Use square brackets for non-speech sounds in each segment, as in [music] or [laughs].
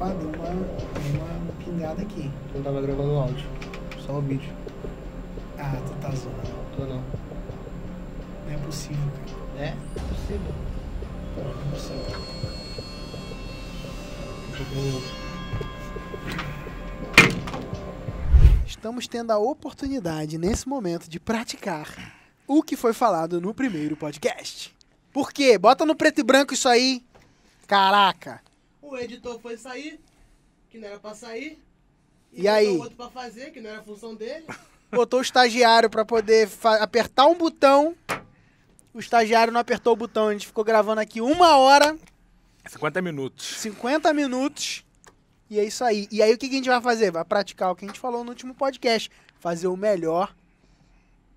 Opa, deu uma, uma pingada aqui. Eu tava gravando o áudio, só o vídeo. Ah, tu tá zoando. Tô não. Não é possível, cara. É? é? Possível. não é possível. Estamos tendo a oportunidade nesse momento de praticar o que foi falado no primeiro podcast. Por quê? Bota no preto e branco isso aí. Caraca o editor foi sair, que não era pra sair. E, e aí? outro pra fazer, que não era função dele. [laughs] Botou o estagiário pra poder apertar um botão. O estagiário não apertou o botão. A gente ficou gravando aqui uma hora. 50 minutos. 50 minutos. E é isso aí. E aí o que a gente vai fazer? Vai praticar o que a gente falou no último podcast. Fazer o melhor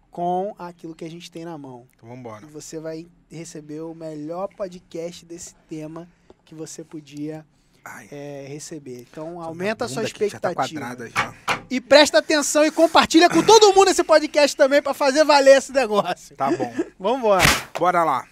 com aquilo que a gente tem na mão. Então vambora. E você vai receber o melhor podcast desse tema que você podia é, receber. Então aumenta a sua tá expectativa. Tá e presta atenção e compartilha com todo mundo esse podcast também para fazer valer esse negócio. Tá bom. [laughs] Vamos embora. Bora lá.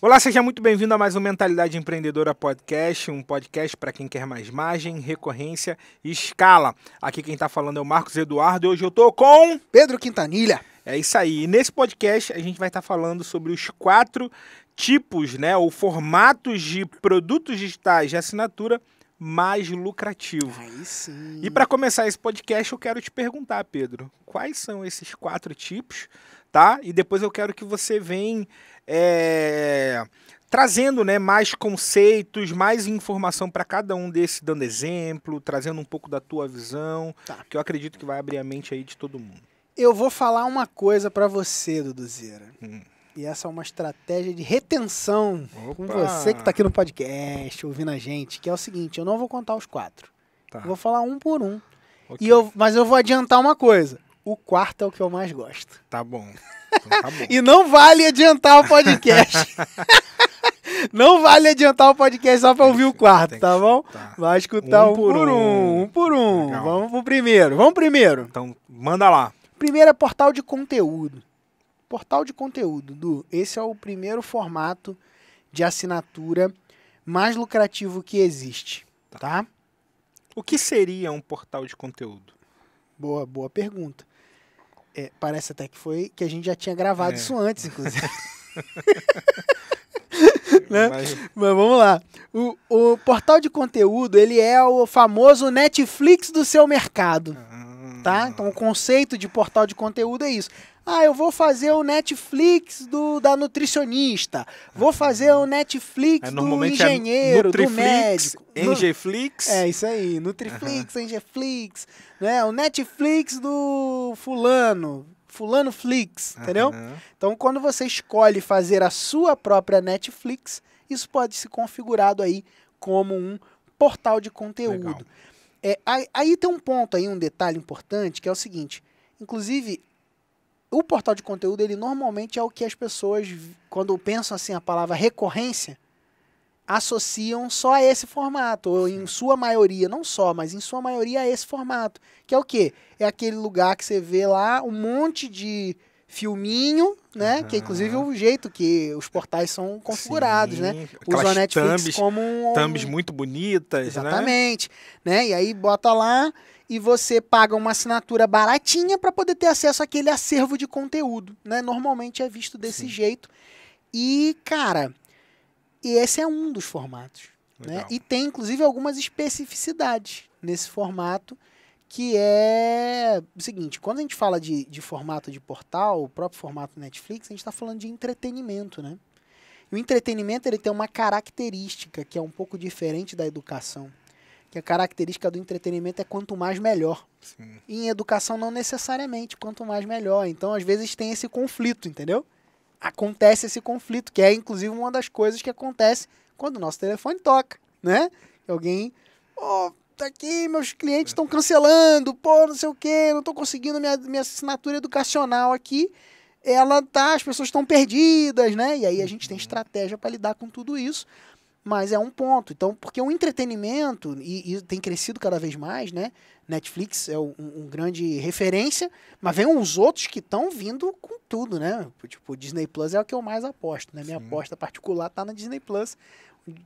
Olá, seja muito bem-vindo a mais um Mentalidade Empreendedora Podcast, um podcast para quem quer mais margem, recorrência e escala. Aqui quem está falando é o Marcos Eduardo e hoje eu estou com... Pedro Quintanilha. É isso aí. E nesse podcast a gente vai estar tá falando sobre os quatro tipos, né, ou formatos de produtos digitais de assinatura mais lucrativo. Aí sim. E para começar esse podcast, eu quero te perguntar, Pedro, quais são esses quatro tipos? tá? E depois eu quero que você venha é, trazendo né, mais conceitos, mais informação para cada um desse, dando exemplo, trazendo um pouco da tua visão, tá. que eu acredito que vai abrir a mente aí de todo mundo. Eu vou falar uma coisa para você, Duduzeira. Hum. E essa é uma estratégia de retenção Opa. com você que está aqui no podcast, ouvindo a gente, que é o seguinte, eu não vou contar os quatro. Tá. vou falar um por um. Okay. E eu, mas eu vou adiantar uma coisa. O quarto é o que eu mais gosto. Tá bom. Então tá bom. [laughs] e não vale adiantar o podcast. [laughs] não vale adiantar o podcast só pra ouvir o quarto, tá bom? Tá. Vai escutar um, um por um, um, um por um. Legal. Vamos pro primeiro, vamos primeiro. Então, manda lá. Primeiro é portal de conteúdo. Portal de conteúdo, Du. Esse é o primeiro formato de assinatura mais lucrativo que existe, tá? tá? O que seria um portal de conteúdo? Boa, boa pergunta é, parece até que foi que a gente já tinha gravado é. isso antes, inclusive. [laughs] né? Mas... vamos lá. O, o, portal de conteúdo, ele é o famoso Netflix do seu mercado. Ah. Tá? Então o conceito de portal de conteúdo é isso. Ah, eu vou fazer o Netflix do, da nutricionista. Vou fazer o Netflix é, do é engenheiro, é do médico. Engeflix. É isso aí, Nutriflix, uhum. Engeflix. Né? O Netflix do fulano. Fulano Flix, entendeu? Uhum. Então, quando você escolhe fazer a sua própria Netflix, isso pode ser configurado aí como um portal de conteúdo. Legal. É, aí, aí, tem um ponto aí, um detalhe importante, que é o seguinte. Inclusive, o portal de conteúdo, ele normalmente é o que as pessoas, quando pensam assim a palavra recorrência, associam só a esse formato, ou em sua maioria, não só, mas em sua maioria a esse formato, que é o quê? É aquele lugar que você vê lá um monte de filminho, né? Uhum. Que é, inclusive o jeito que os portais são configurados, né? Sim. né? Aquelas Usa a Netflix thumbs, como um... thumbs muito bonitas, né? Exatamente, né? né? E aí bota lá e você paga uma assinatura baratinha para poder ter acesso àquele acervo de conteúdo, né? Normalmente é visto desse Sim. jeito. E, cara, esse é um dos formatos. Né? E tem, inclusive, algumas especificidades nesse formato, que é o seguinte, quando a gente fala de, de formato de portal, o próprio formato Netflix, a gente está falando de entretenimento, né? E o entretenimento ele tem uma característica que é um pouco diferente da educação que a característica do entretenimento é quanto mais melhor. Sim. E em educação não necessariamente, quanto mais melhor. Então, às vezes tem esse conflito, entendeu? Acontece esse conflito, que é inclusive uma das coisas que acontece quando o nosso telefone toca, né? Alguém, oh, tá aqui, meus clientes estão cancelando, pô, não sei o quê, não estou conseguindo minha, minha assinatura educacional aqui. Ela tá, as pessoas estão perdidas, né? E aí a gente tem uhum. estratégia para lidar com tudo isso mas é um ponto. Então, porque o entretenimento, e, e tem crescido cada vez mais, né? Netflix é um, um grande referência, mas vem uns outros que estão vindo com tudo, né? Tipo, Disney Plus é o que eu mais aposto, né? Minha Sim. aposta particular tá na Disney Plus,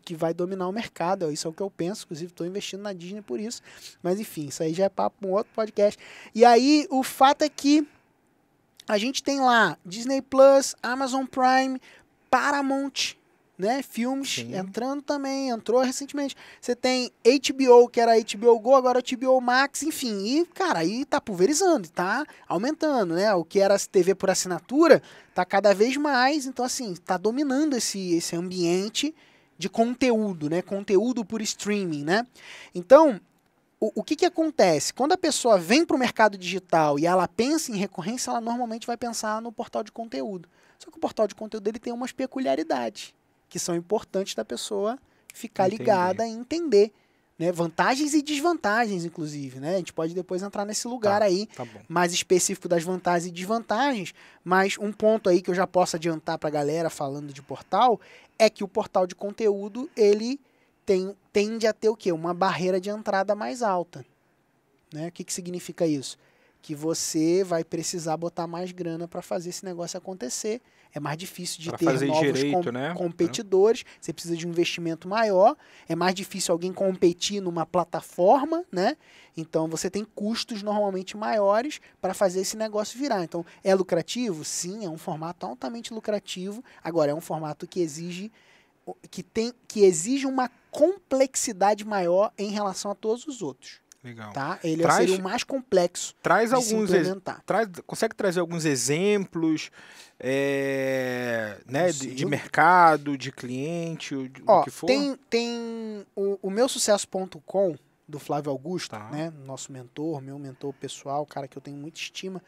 que vai dominar o mercado. Isso é o que eu penso, inclusive estou investindo na Disney por isso. Mas enfim, isso aí já é papo para um outro podcast. E aí, o fato é que a gente tem lá Disney Plus, Amazon Prime, Paramount né? Filmes Sim. entrando também, entrou recentemente. Você tem HBO, que era HBO Go, agora HBO Max, enfim. E, cara, aí tá pulverizando, tá aumentando, né? O que era TV por assinatura tá cada vez mais. Então, assim, tá dominando esse, esse ambiente de conteúdo, né? Conteúdo por streaming, né? Então, o, o que, que acontece? Quando a pessoa vem para o mercado digital e ela pensa em recorrência, ela normalmente vai pensar no portal de conteúdo. Só que o portal de conteúdo dele tem umas peculiaridades que são importantes da pessoa ficar Entendi. ligada e entender. Né? Vantagens e desvantagens, inclusive, né? A gente pode depois entrar nesse lugar tá, aí tá mais específico das vantagens e desvantagens, mas um ponto aí que eu já posso adiantar para a galera falando de portal é que o portal de conteúdo, ele tem, tende a ter o quê? Uma barreira de entrada mais alta. Né? O que, que significa isso? que você vai precisar botar mais grana para fazer esse negócio acontecer. É mais difícil de pra ter novos direito, com né? competidores, é. você precisa de um investimento maior, é mais difícil alguém competir numa plataforma, né? Então você tem custos normalmente maiores para fazer esse negócio virar. Então, é lucrativo? Sim, é um formato altamente lucrativo. Agora, é um formato que exige que tem que exige uma complexidade maior em relação a todos os outros. Legal. Tá? Ele traz, seria o mais complexo. Traz alguns traz, consegue trazer alguns exemplos é, né, de, de, mercado, de cliente, o, Ó, o que for? Tem, tem o, o meu sucesso.com do Flávio Augusto, tá. né? Nosso mentor, meu mentor pessoal, cara que eu tenho muita estima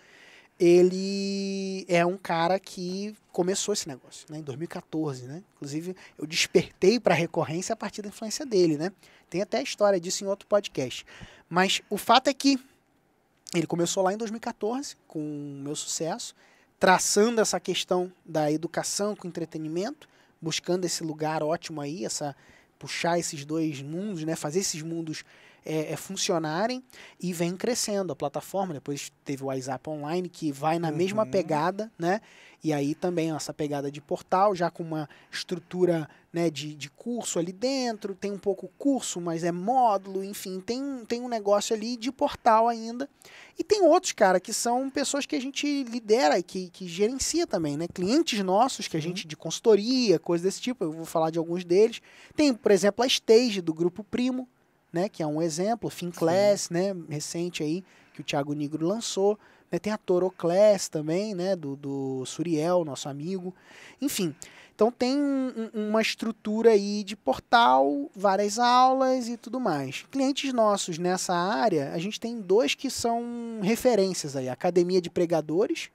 ele é um cara que começou esse negócio, né? Em 2014, né? Inclusive, eu despertei para a recorrência a partir da influência dele, né? Tem até a história disso em outro podcast. Mas o fato é que ele começou lá em 2014 com o meu sucesso, traçando essa questão da educação com entretenimento, buscando esse lugar ótimo aí, essa puxar esses dois mundos, né? Fazer esses mundos é, é, funcionarem e vem crescendo a plataforma. Depois teve o WhatsApp Online, que vai na uhum. mesma pegada, né? E aí também ó, essa pegada de portal, já com uma estrutura né, de, de curso ali dentro, tem um pouco curso, mas é módulo, enfim, tem, tem um negócio ali de portal ainda. E tem outros, cara, que são pessoas que a gente lidera, que, que gerencia também, né? Clientes nossos, que a gente, de consultoria, coisa desse tipo, eu vou falar de alguns deles. Tem, por exemplo, a Stage, do Grupo Primo, né, que é um exemplo, Finclass, né, recente aí, que o Thiago Nigro lançou. Né, tem a Toroclass também, né, do, do Suriel, nosso amigo. Enfim, então tem um, uma estrutura aí de portal, várias aulas e tudo mais. Clientes nossos nessa área, a gente tem dois que são referências aí. A Academia de Pregadores,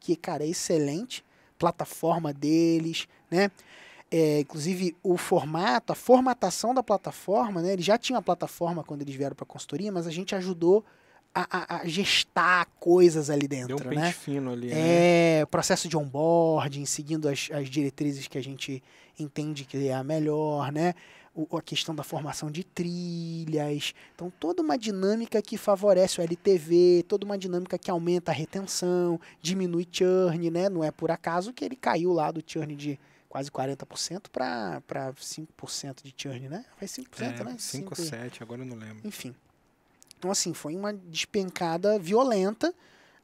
que, cara, é excelente. Plataforma deles, né? É, inclusive, o formato, a formatação da plataforma, né? Eles já tinham a plataforma quando eles vieram para a consultoria, mas a gente ajudou a, a, a, gestar coisas ali dentro, Deu um né? fino ali. Né? É, né? processo de onboarding, seguindo as, as diretrizes que a gente entende que é a melhor, né? O, a questão da formação de trilhas. Então, toda uma dinâmica que favorece o LTV, toda uma dinâmica que aumenta a retenção, diminui churn, né? Não é por acaso que ele caiu lá do churn de quase 40% para 5% de churn, né? Faz 5%, é, né? 5 ou 7, agora eu não lembro. Enfim. Então, assim, foi uma despencada violenta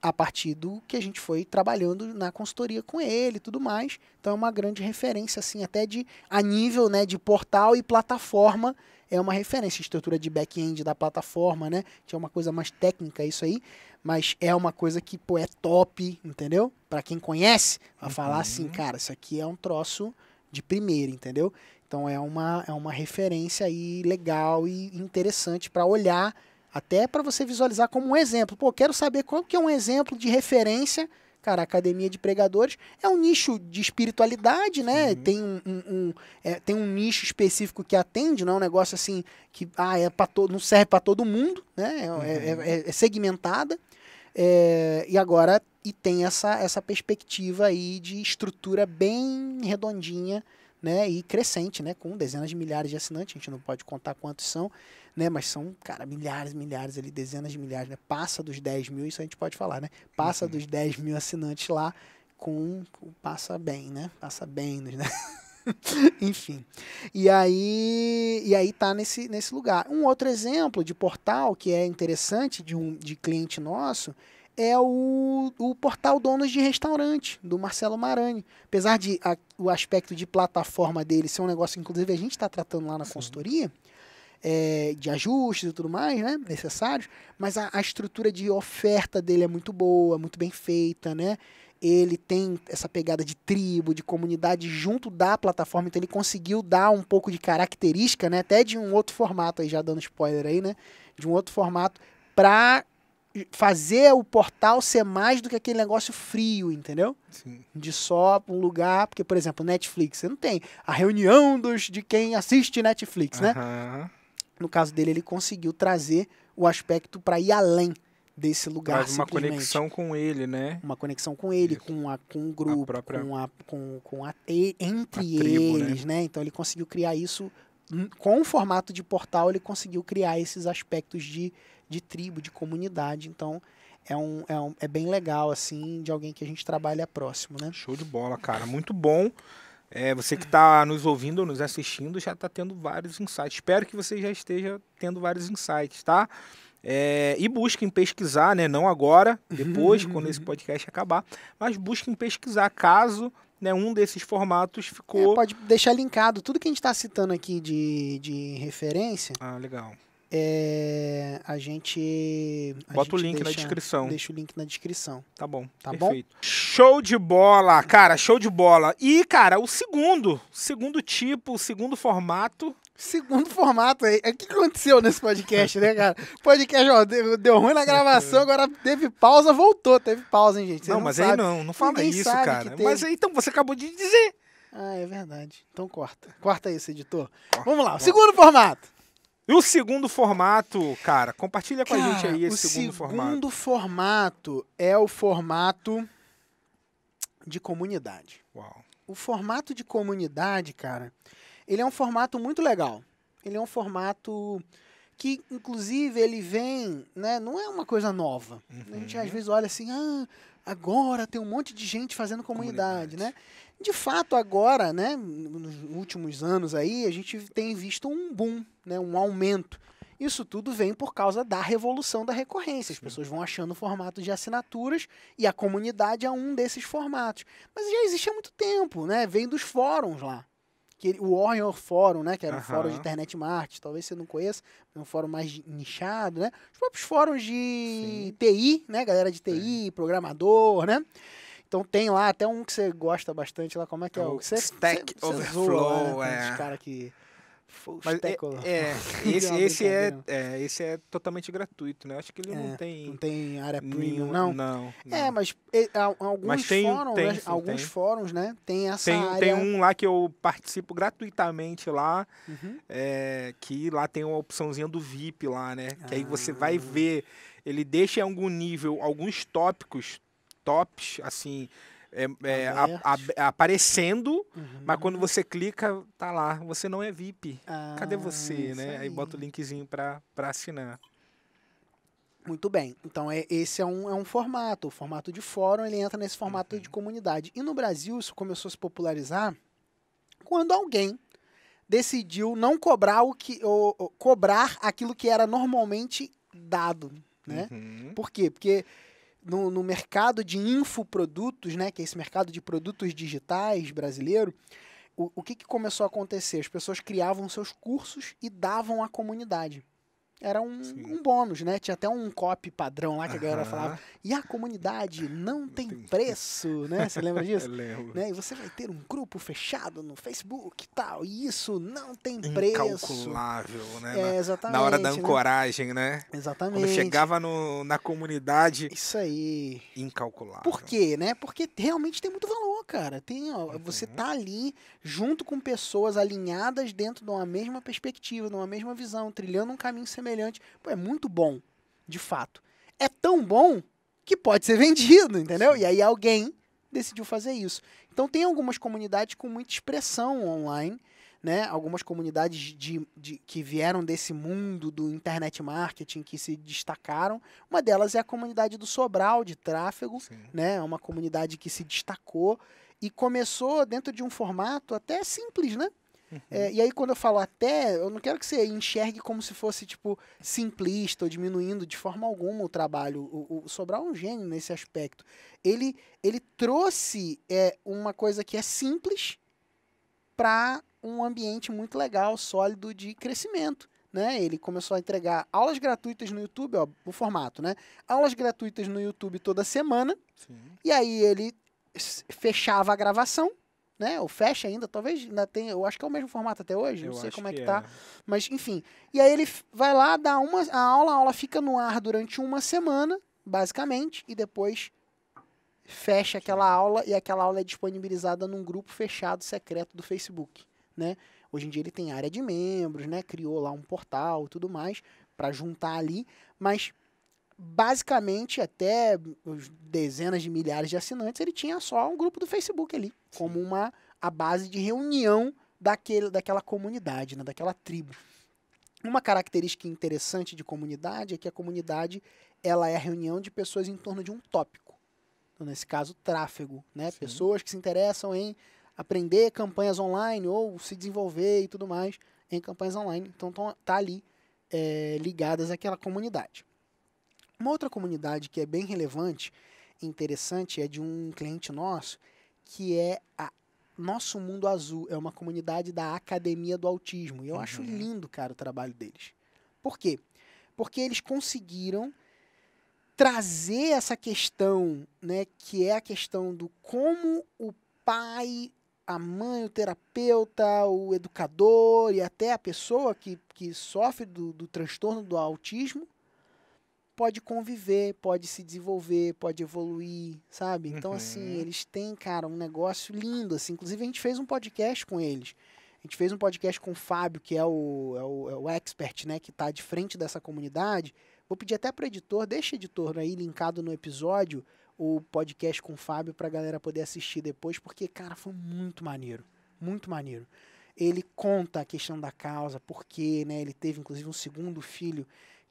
a partir do que a gente foi trabalhando na consultoria com ele e tudo mais. Então, é uma grande referência, assim, até de a nível né, de portal e plataforma. É uma referência, estrutura de back-end da plataforma, né? Que é uma coisa mais técnica, isso aí mas é uma coisa que, pô, é top, entendeu? Para quem conhece, vai uhum. falar assim, uhum. cara, isso aqui é um troço de primeira, entendeu? Então é uma, é uma referência aí legal e interessante para olhar, até para você visualizar como um exemplo. Pô, quero saber qual que é um exemplo de referência. Cara, a Academia de Pregadores é um nicho de espiritualidade, né? Uhum. Tem, um, um, um é, tem um nicho específico que atende, não é um negócio assim que ah, é pra todo, não serve para todo mundo, né? É, é, uhum. é, é segmentada. É, e agora e tem essa, essa perspectiva aí de estrutura bem redondinha né, e crescente, né, com dezenas de milhares de assinantes, a gente não pode contar quantos são, né, mas são, cara, milhares, milhares ali, dezenas de milhares, né, passa dos 10 mil, isso a gente pode falar, né, passa uhum. dos 10 mil assinantes lá, com, com passa bem, né, passa bem, né. [laughs] [laughs] Enfim. E aí, e aí tá nesse, nesse lugar. Um outro exemplo de portal que é interessante de um de cliente nosso é o, o portal Donos de Restaurante, do Marcelo Marani. Apesar de a, o aspecto de plataforma dele ser um negócio, inclusive, a gente está tratando lá na Sim. Uhum. consultoria, é, de ajustes e tudo mais, né? Necessários, mas a, a, estrutura de oferta dele é muito boa, muito bem feita, né? ele tem essa pegada de tribo, de comunidade junto da plataforma, então ele conseguiu dar um pouco de característica, né, até de um outro formato aí já dando spoiler aí, né, de um outro formato para fazer o portal ser mais do que aquele negócio frio, entendeu? Sim. De só um lugar, porque por exemplo, Netflix, você não tem a reunião dos de quem assiste Netflix, uh -huh. né? No caso dele, ele conseguiu trazer o aspecto para ir além desse lugar. Faz uma conexão com ele, né? Uma conexão com ele, Isso. com, a, com o grupo, a própria... com a, com, com a e, entre a tribo, né? eles, né? né? Então ele conseguiu criar isso hum, com o formato de portal, ele conseguiu criar esses aspectos de, de tribo, de comunidade. Então é, um, é, um, é bem legal, assim, de alguém que a gente trabalha próximo, né? Show de bola, cara. Muito bom. É, você que está nos ouvindo ou nos assistindo já está tendo vários insights. Espero que você já esteja tendo vários insights, tá? É, e busquem pesquisar, né? Não agora, [laughs] depois, quando esse podcast acabar, mas busquem pesquisar caso né, um desses formatos é, ficou. É, pode deixar linkado tudo que a gente está citando aqui de, de referência. Ah, legal. É, a gente. A Bota gente o link deixa, na descrição. Deixa o link na descrição. Tá bom. Tá perfeito. bom? Show de bola, cara, show de bola. E, cara, o segundo, segundo tipo, o segundo formato Segundo formato aí. É, o que aconteceu nesse podcast, né, cara? Podcast, ó, deu, deu ruim na gravação, agora teve pausa, voltou. Teve pausa, hein, gente? Não, não, mas sabe. aí não, não fala Ninguém isso, cara. Mas aí, então, você acabou de dizer. Ah, é verdade. Então corta. Corta isso, editor. Corta, Vamos lá, corta. segundo formato. E o segundo formato, cara, compartilha com cara, a gente aí esse segundo, segundo formato. O segundo formato é o formato de comunidade. Uau. O formato de comunidade, cara, ele é um formato muito legal. Ele é um formato que, inclusive, ele vem, né? Não é uma coisa nova. Uhum. A gente às uhum. vezes olha assim, ah, agora tem um monte de gente fazendo comunidade, né? comunidade. né? De fato, agora, né? Nos últimos anos aí, a gente tem visto um boom, né? Um aumento. Isso tudo vem por causa da revolução da recorrência. As pessoas vão achando o formato de assinaturas e a comunidade é um desses formatos. Mas já existe há muito tempo, né? Vem dos fóruns lá que ele, o Warrior é Forum, né, que era um fórum de internet marketing, talvez você não conheça, é um fórum mais nichado, né? Os próprios fóruns de Sim. TI, né, galera de TI, Sim. programador, né? Então tem lá até um que você gosta bastante lá, como é que é? é o, o Stack Overflow, zoa, né? é. Os caras que... Full Mas é, é [laughs] esse, esse é, é, esse é totalmente gratuito, né? Acho que ele é, não tem. Não tem área premium, não. não? É, não. É, mas e, a, alguns mas tem, fóruns, tem, né, sim, alguns tem. fóruns, né? Tem essa tem, área. Tem um lá que eu participo gratuitamente lá, uhum. É, que lá tem uma opçãozinha do VIP lá, né? Ah. Que aí você vai ah. ver, ele deixa em algum nível alguns tópicos, tops, assim, é, é, a, a, aparecendo, uhum. mas quando uhum. você clica, tá lá. Você não é VIP. Ah, Cadê você, né? Aí. aí. bota o linkzinho para assinar. Muito bem. Então, é, esse é um, é um formato. O formato de fórum, ele entra nesse formato uhum. de comunidade. E no Brasil, isso começou a se popularizar quando alguém decidiu não cobrar o que ou, ou, cobrar aquilo que era normalmente dado, né? Uhum. Por quê? Porque no, no mercado de infoprodutos, né, que é esse mercado de produtos digitais brasileiro, o, o que, que começou a acontecer? As pessoas criavam seus cursos e davam à comunidade era um, um, bônus, né? Tinha até um copy padrão lá que a galera falava. E a comunidade não, tem, tem, [laughs] preço, né? Você lembra [laughs] disso? lembro. Né? E você vai ter um grupo fechado no Facebook e tal. E isso não tem preço. Incalculável, né? É, exatamente. Na hora da né? ancoragem, né? né? Exatamente. Quando chegava no, na comunidade. Isso aí. Incalculável. Por quê, né? Porque realmente tem muito valor, cara. Tem, ó, uhum. Você tá ali junto com pessoas alinhadas dentro de uma mesma perspectiva, de uma mesma visão, trilhando um caminho semelhante semelhante. Pô, é muito bom, de fato. É tão bom que pode ser [laughs] vendido, entendeu? Sim. E aí alguém decidiu fazer isso. Então tem algumas comunidades com muita expressão online, né? Algumas comunidades de, de, que vieram desse mundo do internet marketing que se destacaram. Uma delas é a comunidade do Sobral de tráfego, Sim. né? É uma comunidade que se destacou e começou dentro de um formato até simples, né? É, e aí, quando eu falo até, eu não quero que você enxergue como se fosse, tipo, simplista ou diminuindo de forma alguma o trabalho. O, o Sobral é um gênio nesse aspecto. Ele, ele trouxe é, uma coisa que é simples para um ambiente muito legal, sólido de crescimento. Né? Ele começou a entregar aulas gratuitas no YouTube, ó, o formato, né? Aulas gratuitas no YouTube toda semana. Sim. E aí ele fechava a gravação né? O Flash ainda, talvez ainda né, tenha, eu acho que é o mesmo formato até hoje, eu não sei como é que, que é. tá, é. mas enfim. E aí ele vai lá, dá uma a aula, a aula fica no ar durante uma semana, basicamente, e depois fecha aquela aula e aquela aula é disponibilizada num grupo fechado secreto do Facebook, né? Hoje em dia ele tem área de membros, né? Criou lá um portal e tudo mais para juntar ali, mas basicamente até dezenas de milhares de assinantes, ele tinha só um grupo do Facebook ali, como uma a base de reunião daquele, daquela comunidade, né, daquela tribo. Uma característica interessante de comunidade é que a comunidade ela é a reunião de pessoas em torno de um tópico. Então, nesse caso, tráfego, né? Sim. Pessoas que se interessam em aprender campanhas online ou se desenvolver e tudo mais em campanhas online. Então, tá ali é, ligadas àquela comunidade. Uma outra comunidade que é bem relevante e interessante é de um cliente nosso, que é a Nosso Mundo Azul. É uma comunidade da Academia do Autismo. E eu uhum. acho lindo, cara, o trabalho deles. Por quê? Porque eles conseguiram trazer essa questão, né, que é a questão do como o pai, a mãe, o terapeuta, o educador e até a pessoa que, que sofre do, do transtorno do autismo pode conviver, pode se desenvolver, pode evoluir, sabe? Então, uhum. assim, eles têm, cara, um negócio lindo, assim. Inclusive, a gente fez um podcast com eles. A gente fez um podcast com o Fábio, que é o, é o, é o expert, né, que está de frente dessa comunidade. Vou pedir até pro editor, deixa o editor aí linkado no episódio, o podcast com o Fábio, pra galera poder assistir depois, porque, cara, foi muito maneiro. Muito maneiro. Ele conta a questão da causa, porque, né, ele teve, inclusive, um segundo filho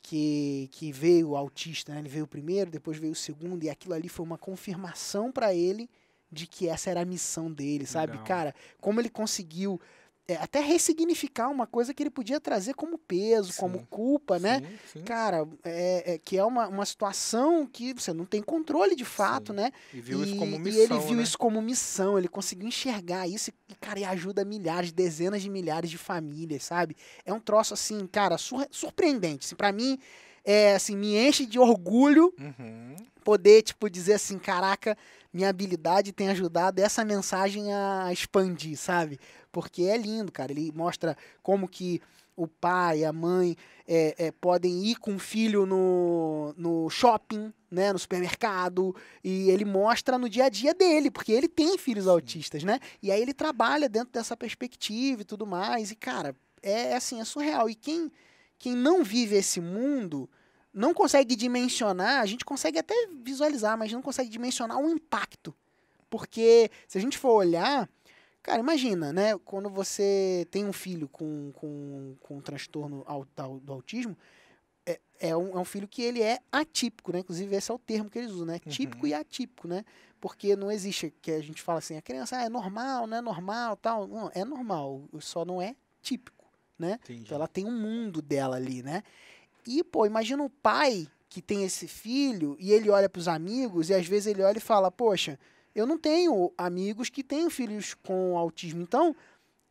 que, que veio o autista, né? ele veio o primeiro, depois veio o segundo, e aquilo ali foi uma confirmação para ele de que essa era a missão dele, sabe? Legal. Cara, como ele conseguiu é, até ressignificar uma coisa que ele podia trazer como peso, sim, como culpa, né? sim, né? Sim. Cara, é, é, que é uma, uma situação que você não tem controle de fato, né? E viu e, isso como missão. E ele viu né? isso como missão, ele conseguiu enxergar isso e, cara, e ajuda milhares, dezenas de milhares de famílias, sabe? É um troço, assim, cara, sur surpreendente. Assim, para mim, é, assim, me enche de orgulho uhum. poder, tipo, dizer assim, caraca, minha habilidade tem ajudado essa mensagem a expandir, sabe? Porque é lindo, cara. Ele mostra como que o pai, a mãe é, é, podem ir com o filho no, no shopping, né, no supermercado, e ele mostra no dia a dia dele, porque ele tem filhos autistas, né? E aí ele trabalha dentro dessa perspectiva e tudo mais, e cara, é assim, é surreal. E quem, quem não vive esse mundo não consegue dimensionar, a gente consegue até visualizar, mas não consegue dimensionar o impacto. Porque se a gente for olhar, cara, imagina, né? Quando você tem um filho com, com, com um transtorno do autismo, é, é, um, é um filho que ele é atípico, né? Inclusive, esse é o termo que eles usam, né? Típico uhum. e atípico, né? Porque não existe que a gente fala assim, a criança ah, é normal, não é normal, tal. Não, é normal, só não é típico, né? Então Entendi. Então ela tem um mundo dela ali, né? E, pô, imagina um pai que tem esse filho e ele olha para os amigos e às vezes ele olha e fala: Poxa, eu não tenho amigos que tenham filhos com autismo. Então,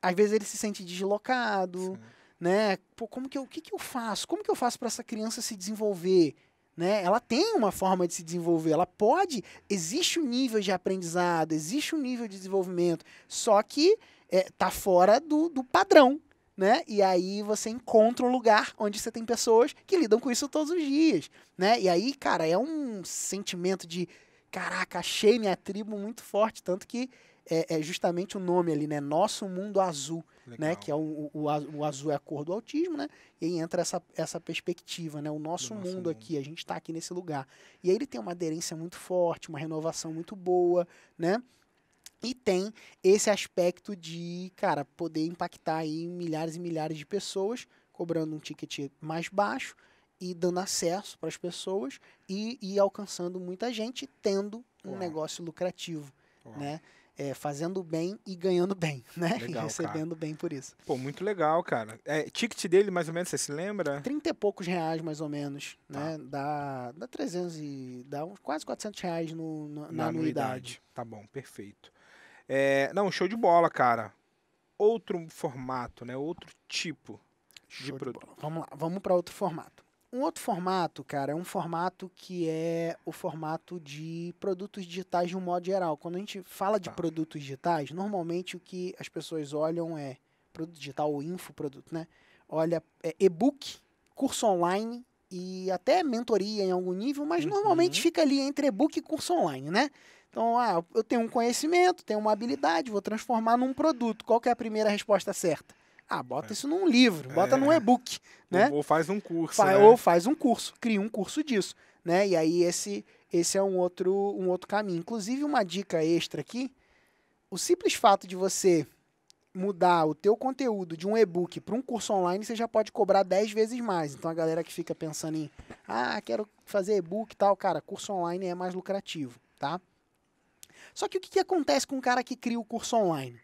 às vezes ele se sente deslocado, Sim. né? Pô, como que eu, o que, que eu faço? Como que eu faço para essa criança se desenvolver? Né? Ela tem uma forma de se desenvolver, ela pode, existe um nível de aprendizado, existe um nível de desenvolvimento, só que é, tá fora do, do padrão, né? E aí você encontra um lugar onde você tem pessoas que lidam com isso todos os dias, né? E aí, cara, é um sentimento de caraca, achei minha tribo muito forte, tanto que é, é justamente o nome ali, né? Nosso mundo azul, né? Legal. né? Que é o, o, o, azul é a cor do autismo, né? E aí entra essa, essa perspectiva, né? O nosso, mundo, mundo, aqui, a gente está aqui nesse lugar. E aí ele tem uma aderência muito forte, uma renovação muito boa, né? E tem esse aspecto de, cara, poder impactar aí milhares e milhares de pessoas, cobrando um ticket mais baixo e dando acesso para as pessoas e, e, alcançando muita gente, tendo um Uau. negócio lucrativo, Uau. né? É, fazendo bem e ganhando bem, [laughs] né? Legal, e recebendo cara. bem por isso. Pô, muito legal, cara. É, ticket dele, mais ou menos, você se lembra? Trinta e poucos reais, mais ou menos, tá. né? Dá, dá 300 e... dá uns quase 400 reais no, no na, na anuidade. anuidade. Tá bom, perfeito. É, não, show de bola, cara. Outro formato, né? Outro tipo de produto. De vamos lá, vamos para outro formato. Um outro formato, cara, é um formato que é o formato de produtos digitais de um modo geral. Quando a gente fala de tá. produtos digitais, normalmente o que as pessoas olham é produto digital ou infoproduto, né? Olha, é e-book, curso online e até mentoria em algum nível, mas uhum. normalmente fica ali entre e-book e curso online, né? Então, ah, eu tenho um conhecimento, tenho uma habilidade, vou transformar num produto. Qual é a primeira resposta certa? Ah, bota é. isso num livro, bota é. num e-book, né? Ou faz um curso. Fa né? Ou faz um curso, cria um curso disso, né? E aí esse esse é um outro um outro caminho. Inclusive uma dica extra aqui, o simples fato de você mudar o teu conteúdo de um e-book para um curso online, você já pode cobrar 10 vezes mais. Então a galera que fica pensando em, ah, quero fazer e-book e tal, cara, curso online é mais lucrativo, tá? Só que o que, que acontece com o cara que cria o curso online?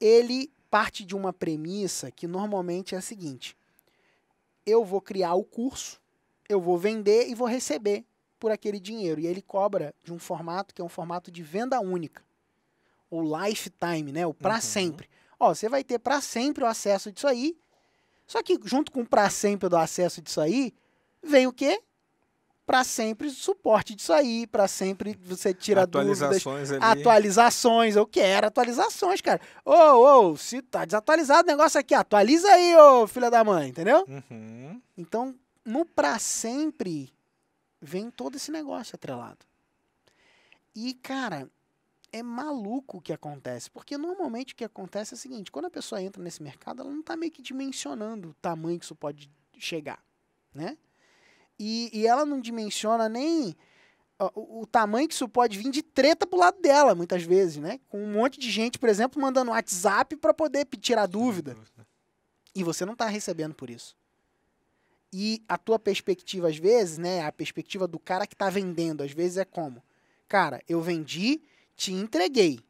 Ele parte de uma premissa que normalmente é a seguinte: eu vou criar o curso, eu vou vender e vou receber por aquele dinheiro. E ele cobra de um formato que é um formato de venda única, o lifetime, né? O para uhum. sempre. Ó, você vai ter para sempre o acesso disso aí. Só que junto com o para sempre do acesso disso aí, vem o quê? para sempre suporte disso aí, para sempre você tira atualizações dúvidas, ali. atualizações, eu quero atualizações, cara. Ô, ô, se tá desatualizado o negócio aqui, atualiza aí, ô filha da mãe, entendeu? Uhum. Então, no para sempre vem todo esse negócio atrelado. E, cara, é maluco o que acontece, porque normalmente o que acontece é o seguinte, quando a pessoa entra nesse mercado, ela não tá meio que dimensionando o tamanho que isso pode chegar, né? E, e ela não dimensiona nem o, o, tamanho que isso pode vir de treta pro lado dela, muitas vezes, né? Com um monte de gente, por exemplo, mandando WhatsApp para poder tirar dúvida. E você não está recebendo por isso. E a tua perspectiva, às vezes, né? A perspectiva do cara que está vendendo, às vezes é como? Cara, eu vendi, te entreguei.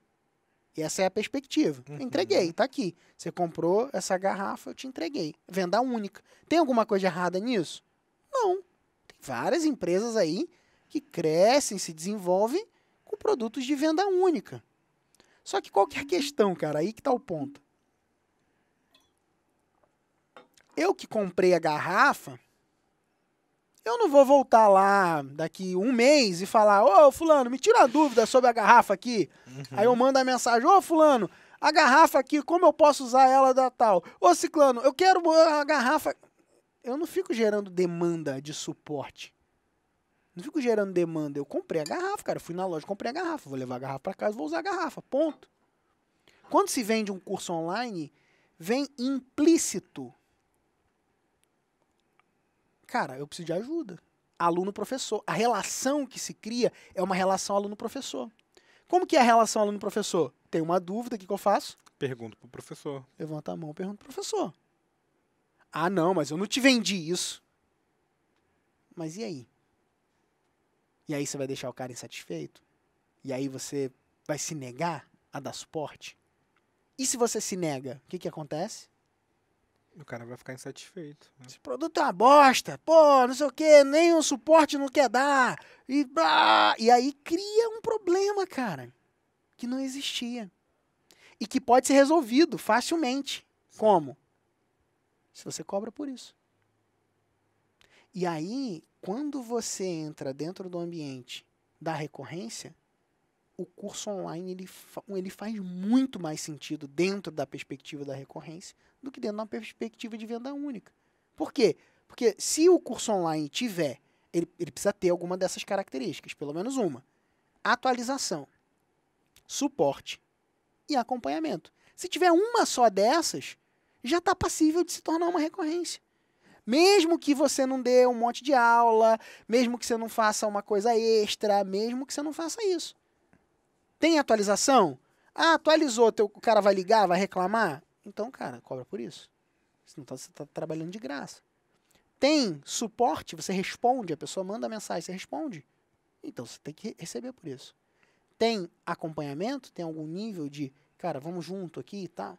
E essa é a perspectiva. Uhum. Entreguei, tá aqui. Você comprou essa garrafa, eu te entreguei. Venda única. Tem alguma coisa errada nisso? Não várias empresas aí que crescem, se desenvolvem com produtos de venda única. Só que qual que é a questão, cara? Aí que tá o ponto. Eu que comprei a garrafa, eu não vou voltar lá daqui um mês e falar, ô fulano, me tira a dúvida sobre a garrafa aqui. Uhum. Aí eu uhum. mando a mensagem, ô fulano, a garrafa aqui, como eu posso usar ela da tal? Ô ciclano, eu quero a garrafa eu não fico gerando demanda de suporte. Não fico gerando demanda. Eu comprei a garrafa, cara. Eu fui na loja, comprei a garrafa. Vou levar a garrafa para casa, vou usar a garrafa. Ponto. Quando se vende um curso online, vem implícito. Cara, eu preciso de ajuda. Aluno-professor. A relação que se cria é uma relação aluno-professor. Como que é a relação aluno-professor? Tem uma dúvida, o que, que eu faço? Pergunto pro professor. Levanta a mão, pergunta pro professor. Ah, não, mas eu não te vendi isso. Mas e aí? E aí você vai deixar o cara insatisfeito? E aí você vai se negar a dar suporte? E se você se nega, o que, que acontece? O cara vai ficar insatisfeito. Né? Esse produto é uma bosta, pô, não sei o que, nem o suporte não quer dar. E, blá, e aí cria um problema, cara, que não existia. E que pode ser resolvido facilmente. Sim. Como? se você cobra por isso. E aí, quando você entra dentro do ambiente da recorrência, o curso online ele, fa ele faz muito mais sentido dentro da perspectiva da recorrência do que dentro de uma perspectiva de venda única. Por quê? Porque se o curso online tiver, ele, ele precisa ter alguma dessas características, pelo menos uma: atualização, suporte e acompanhamento. Se tiver uma só dessas, já está passível de se tornar uma recorrência. Mesmo que você não dê um monte de aula, mesmo que você não faça uma coisa extra, mesmo que você não faça isso. Tem atualização? Ah, atualizou, teu, o cara vai ligar, vai reclamar? Então, cara, cobra por isso. Senão você está tá trabalhando de graça. Tem suporte, você responde, a pessoa manda mensagem, você responde. Então você tem que receber por isso. Tem acompanhamento, tem algum nível de, cara, vamos junto aqui e tá? tal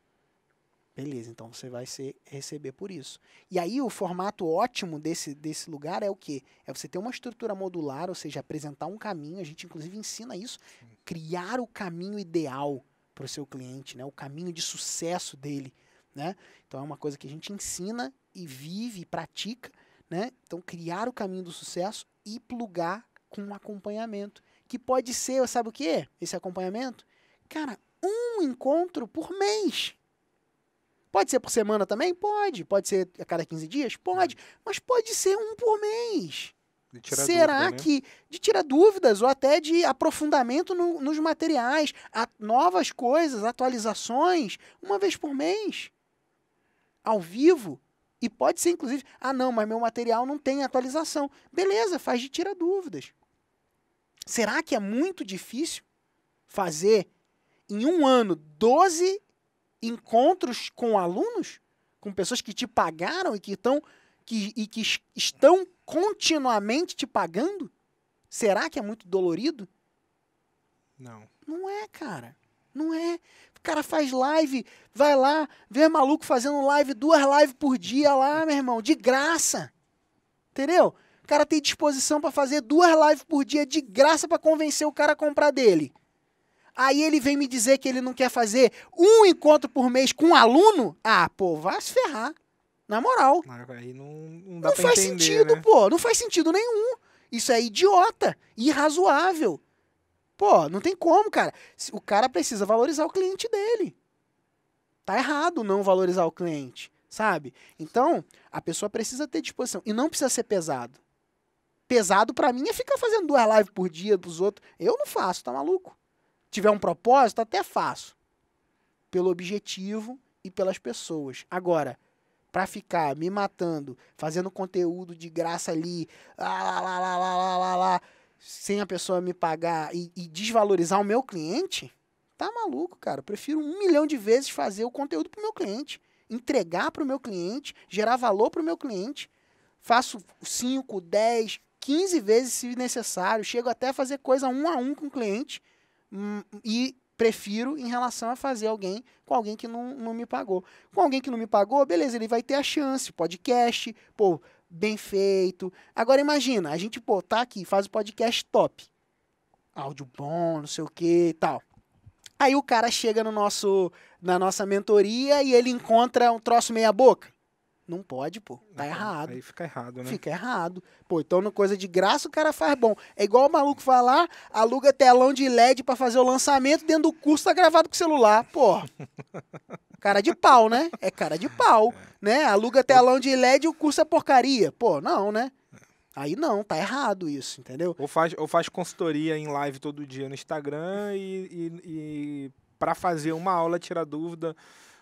Beleza, então você vai ser, receber por isso. E aí o formato ótimo desse, desse lugar é o quê? É você ter uma estrutura modular, ou seja, apresentar um caminho, a gente inclusive ensina isso, criar o caminho ideal para o seu cliente, né? o caminho de sucesso dele. Né? Então é uma coisa que a gente ensina e vive e pratica. Né? Então criar o caminho do sucesso e plugar com um acompanhamento. Que pode ser, sabe o que? Esse acompanhamento? Cara, um encontro por mês. Pode ser por semana também? Pode. Pode ser a cada 15 dias? Pode. Uhum. Mas pode ser um por mês. Será dúvida, né? que de tirar dúvidas ou até de aprofundamento no, nos materiais, a, novas coisas, atualizações, uma vez por mês, ao vivo? E pode ser, inclusive, ah, não, mas meu material não tem atualização. Beleza, faz de tirar dúvidas. Será que é muito difícil fazer em um ano 12 encontros com alunos, com pessoas que te pagaram e que, estão que, e que estão continuamente te pagando? Será que é muito dolorido? Não. Não é, cara. Não é. O cara faz live, vai lá, vê maluco fazendo live, duas lives por dia lá, meu irmão, de graça. Entendeu? O cara tem disposição para fazer duas lives por dia de graça para convencer o cara a comprar dele. Aí ele vem me dizer que ele não quer fazer um encontro por mês com um aluno? Ah, pô, vai se ferrar. Na moral. Aí não, não dá não pra faz entender, sentido, né? pô. Não faz sentido nenhum. Isso é idiota, irrazoável. Pô, não tem como, cara. O cara precisa valorizar o cliente dele. Tá errado não valorizar o cliente, sabe? Então, a pessoa precisa ter disposição. E não precisa ser pesado. Pesado para mim é ficar fazendo duas lives por dia dos outros. Eu não faço, tá maluco? tiver um propósito, até faço. Pelo objetivo e pelas pessoas. Agora, para ficar me matando, fazendo conteúdo de graça ali, lá, lá, lá, lá, lá, lá, lá, lá sem a pessoa me pagar e, e desvalorizar o meu cliente, tá maluco, cara. Eu prefiro um milhão de vezes fazer o conteúdo pro meu cliente, entregar pro meu cliente, gerar valor pro meu cliente. Faço 5, 10, 15 vezes se necessário, chego até a fazer coisa um a um com o cliente Hum, e prefiro em relação a fazer alguém com alguém que não, não me pagou. Com alguém que não me pagou, beleza, ele vai ter a chance, podcast, pô, bem feito. Agora imagina, a gente, pô, tá aqui, faz o podcast top. Áudio bom, não sei o que e tal. Aí o cara chega no nosso, na nossa mentoria e ele encontra um troço meia boca. Não pode, pô. Tá errado. Aí fica errado, né? Fica errado. Pô, então na coisa de graça o cara faz bom. É igual o maluco falar, aluga telão de LED para fazer o lançamento, dentro do curso tá gravado com celular. Pô. [laughs] Cara de pau, né? É cara de pau, é. né? Aluga telão de LED e o curso é porcaria. Pô, não, né? É. Aí não, tá errado isso, entendeu? Ou faz, ou faz consultoria em live todo dia no Instagram e, e, e para fazer uma aula tirar dúvida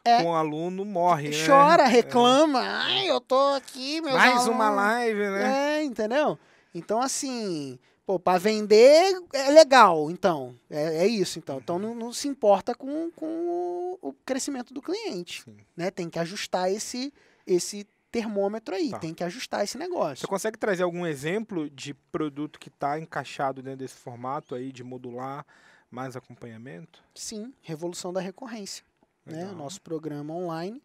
é, com o aluno morre, né? Chora, né? reclama. É. Ai, eu tô aqui, meu Mais alunos. uma live, né? É, entendeu? Então, assim, pô, pra vender é legal, então. É, é isso, então. Então, não, não, se importa com, com o crescimento do cliente, né? Tem que ajustar esse, esse termômetro aí, tá. tem que ajustar esse negócio. Você consegue trazer algum exemplo de produto que está encaixado dentro desse formato aí de modular mais acompanhamento? Sim, revolução da recorrência né, nosso programa online.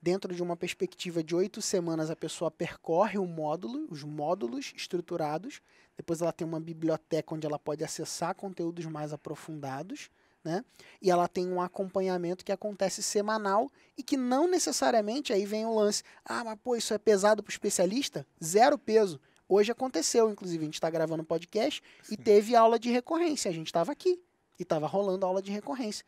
Dentro de uma perspectiva de oito semanas, a pessoa percorre o módulo, os módulos estruturados. Depois ela tem uma biblioteca onde ela pode acessar conteúdos mais aprofundados. Né? E ela tem um acompanhamento que acontece semanal e que não necessariamente aí vem o lance. Ah, mas pô, isso é pesado para o especialista? Zero peso. Hoje aconteceu, inclusive, a gente está gravando um podcast Sim. e teve aula de recorrência. A gente estava aqui e estava rolando aula de recorrência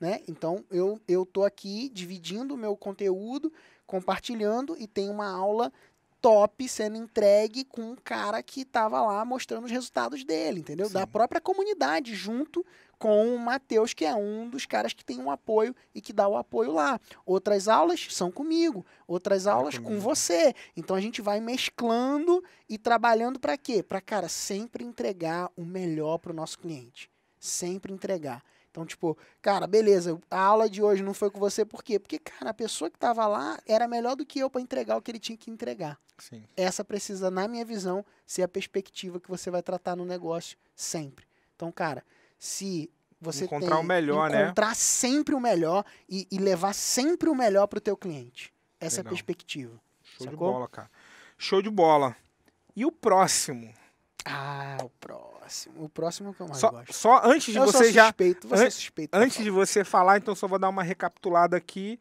né? Então eu eu tô aqui dividindo o meu conteúdo, compartilhando e tem uma aula top sendo entregue com um cara que estava lá mostrando os resultados dele, entendeu? Sim. Da própria comunidade junto com o Matheus, que é um dos caras que tem um apoio e que dá o apoio lá. Outras aulas são comigo, outras aulas é com você. Então a gente vai mesclando e trabalhando para quê? Para cara sempre entregar o melhor para o nosso cliente, sempre entregar. Então, tipo, cara, beleza, a aula de hoje não foi com você, por quê? Porque, cara, a pessoa que estava lá era melhor do que eu para entregar o que ele tinha que entregar. Sim. Essa precisa, na minha visão, ser a perspectiva que você vai tratar no negócio sempre. Então, cara, se você encontrar tem, o melhor, encontrar né? Encontrar sempre o melhor e, e, levar sempre o melhor para o teu cliente. Essa é a perspectiva. Show sacou? de bola, cara. Show de bola. E o próximo? Ah, o próximo. O próximo é o que eu mais só, gosto. Só antes de eu você já. Suspeito, você é an suspeito antes falar. de você falar, então só vou dar uma recapitulada aqui.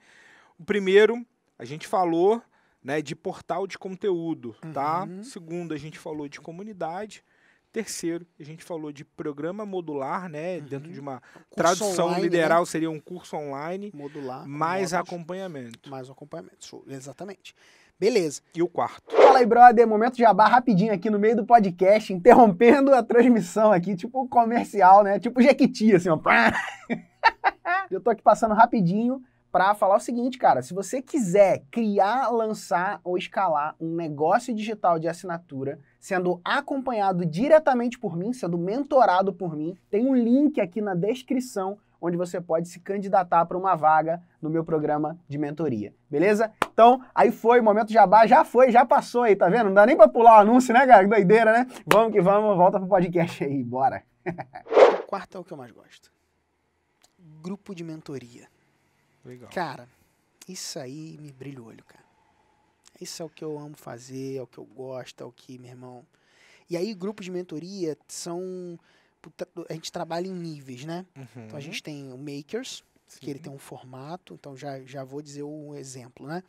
O primeiro, a gente falou né, de portal de conteúdo, tá? uhum. tá? Segundo, a gente falou de comunidade. Terceiro, a gente falou de programa modular, né? Uhum. Dentro de uma curso tradução online, né? literal né? seria um curso online. Modular. Mais acompanhamento. Mais acompanhamento, exatamente. Beleza. E o quarto? Fala aí, brother. Momento de abar rapidinho aqui no meio do podcast, interrompendo a transmissão aqui, tipo comercial, né? Tipo Jequiti, assim, ó. [laughs] Eu tô aqui passando rapidinho para falar o seguinte, cara. Se você quiser criar, lançar ou escalar um negócio digital de assinatura, sendo acompanhado diretamente por mim, sendo mentorado por mim, tem um link aqui na descrição onde você pode se candidatar para uma vaga no meu programa de mentoria, beleza? Então, aí foi, momento jabá, já foi, já passou aí, tá vendo? Não dá nem para pular o anúncio, né, cara? Que doideira, né? Vamos que vamos, volta pro podcast aí, bora. Quarto é o que eu mais gosto. Grupo de mentoria. Legal. Cara, isso aí me brilha o olho, cara. Isso é o que eu amo fazer, é o que eu gosto, é o que, meu irmão. E aí, grupos de mentoria são tipo, a gente trabalha em níveis, né? Uhum. Então a gente tem o Makers, Sim. que ele tem um formato, então já, já vou dizer um exemplo, né?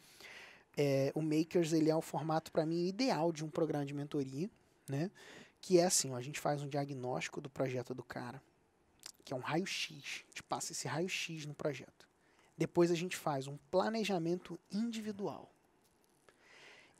É, o Makers, ele é o formato, para mim, ideal de um programa de mentoria, né? Que é assim, ó, a gente faz um diagnóstico do projeto do cara, que é um raio-x, a gente passa esse raio-x no projeto. Depois a gente faz um planejamento individual.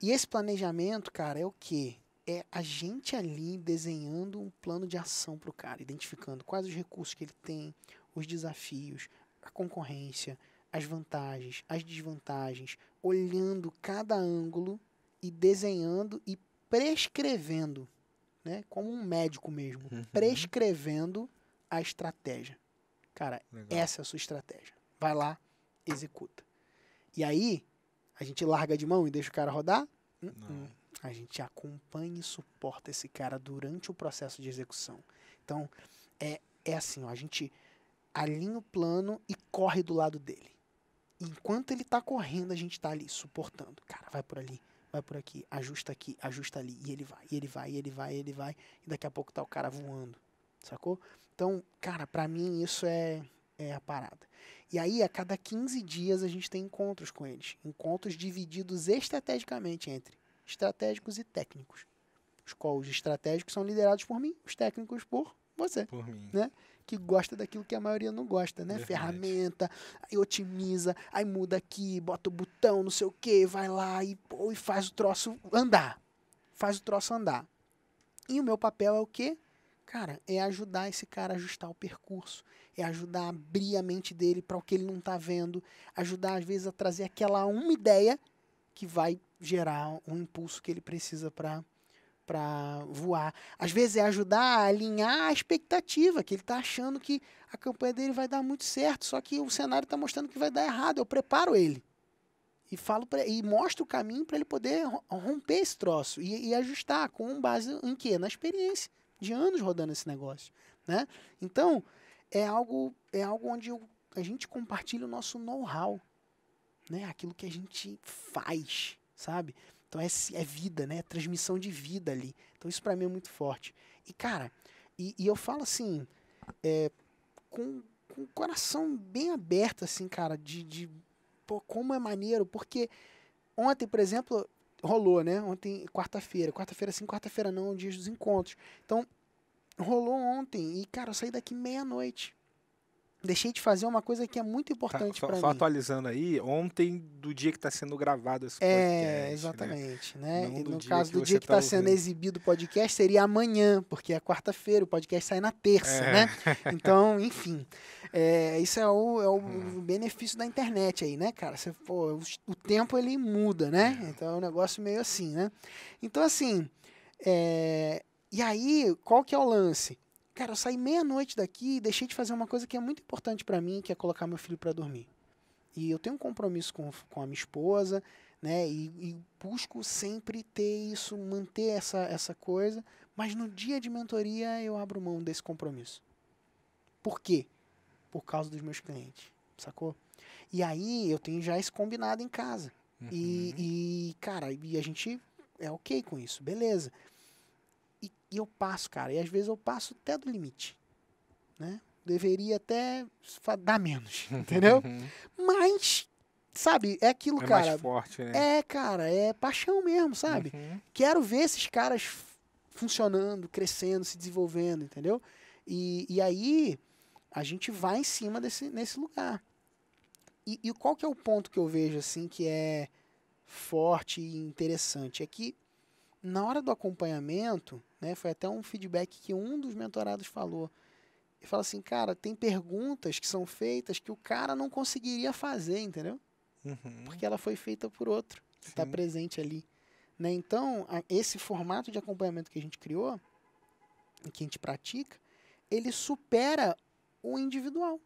E esse planejamento, cara, é o que? é a gente ali desenhando um plano de ação para o cara, identificando quais os recursos que ele tem, os desafios, a concorrência, as vantagens, as desvantagens, olhando cada ângulo e desenhando e prescrevendo, né? Como um médico mesmo, uhum. prescrevendo a estratégia. Cara, Legal. essa é a sua estratégia. Vai lá, executa. E aí, a gente larga de mão e deixa o cara rodar? Não. Não. Hum, hum. A gente acompanha e suporta esse cara durante o processo de execução. Então, é, é assim, ó, a gente alinha o plano e corre do lado dele. enquanto ele está correndo, a gente está ali suportando. Cara, vai por ali, vai por aqui, ajusta aqui, ajusta ali, e ele vai, e ele vai, e ele vai, e ele vai, e daqui a pouco tá o cara voando. Sacou? Então, cara, para mim isso é é a parada. E aí, a cada 15 dias, a gente tem encontros com eles. Encontros divididos estrategicamente entre estratégicos e técnicos. Os calls estratégicos são liderados por mim, os técnicos por você. Por mim. Né? Que gosta daquilo que a maioria não gosta, né? Verdade. Ferramenta, aí otimiza, aí muda aqui, bota o botão, não sei o quê, vai lá e, pô, e faz o troço andar. Faz o troço andar. E o meu papel é o quê? Cara, é ajudar esse cara a ajustar o percurso, é ajudar a abrir a mente dele para o que ele não está vendo, ajudar às vezes a trazer aquela uma ideia que vai gerar um impulso que ele precisa para para voar. Às vezes é ajudar a alinhar a expectativa, que ele está achando que a campanha dele vai dar muito certo, só que o cenário está mostrando que vai dar errado. Eu preparo ele e falo pra, e mostro o caminho para ele poder romper esse troço e, e, ajustar com base em quê? Na experiência de anos rodando esse negócio, né? Então é algo é algo onde eu, a gente compartilha o nosso know-how né? Aquilo que a gente faz, sabe? Então é, é vida, né? É transmissão de vida ali. Então isso para mim é muito forte. E cara, e, e eu falo assim, é, com, com o coração bem aberto, assim, cara, de, de pô, como é maneiro, porque ontem, por exemplo, rolou, né? Ontem, quarta-feira, quarta-feira sim, quarta-feira não, é dias dos encontros. Então, rolou ontem e, cara, eu saí daqui meia-noite. Deixei de fazer uma coisa que é muito tá, importante tá, para mim. Só atualizando aí, ontem do dia que está sendo gravado esse é, podcast. É, exatamente. Né? né? no caso do dia que está tá sendo exibido o podcast, seria amanhã, porque é quarta-feira, o podcast sai na terça, é. né? [laughs] Então, enfim. É, isso é o, é o hum. benefício da internet aí, né, cara? Você, pô, o, o, tempo ele muda, né? É. Então é um negócio meio assim, né? Então, assim. É, e aí, qual que é o lance? Cara, eu saí meia-noite daqui e deixei de fazer uma coisa que é muito importante para mim, que é colocar meu filho para dormir. E eu tenho um compromisso com, com a minha esposa, né? E, e, busco sempre ter isso, manter essa, essa coisa. Mas no dia de mentoria eu abro mão desse compromisso. Por quê? Por causa dos meus clientes, sacou? E aí eu tenho já esse combinado em casa. Uhum. E, e, cara, e a gente é ok com isso, beleza. E eu passo, cara. E às vezes eu passo até do limite. Né? Deveria até dar menos, [laughs] entendeu? Uhum. Mas, sabe, é aquilo, é cara. Forte, né? É, cara, é paixão mesmo, sabe? Uhum. Quero ver esses caras funcionando, crescendo, se desenvolvendo, entendeu? E, e aí a gente vai em cima desse nesse lugar. E, e qual que é o ponto que eu vejo assim que é forte e interessante? É que na hora do acompanhamento, né, foi até um feedback que um dos mentorados falou. Ele fala assim, cara, tem perguntas que são feitas que o cara não conseguiria fazer, entendeu? Uhum. Porque ela foi feita por outro, que está presente ali. Né? Então, a, esse formato de acompanhamento que a gente criou, que a gente pratica, ele supera o individual.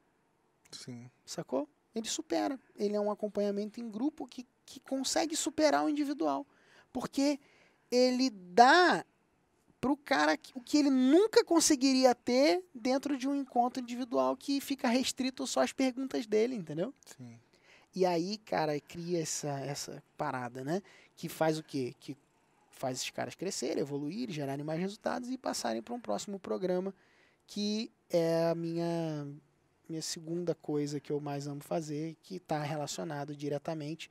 Sim. Sacou? Ele supera. Ele é um acompanhamento em grupo que, que consegue superar o individual. Porque ele dá para o cara o que ele nunca conseguiria ter dentro de um encontro individual que fica restrito só às perguntas dele, entendeu? Sim. E aí, cara, cria essa, essa parada, né? Que faz o quê? Que faz esses caras crescerem, evoluir, gerarem mais resultados e passarem para um próximo programa, que é a minha, minha segunda coisa que eu mais amo fazer, que está relacionado diretamente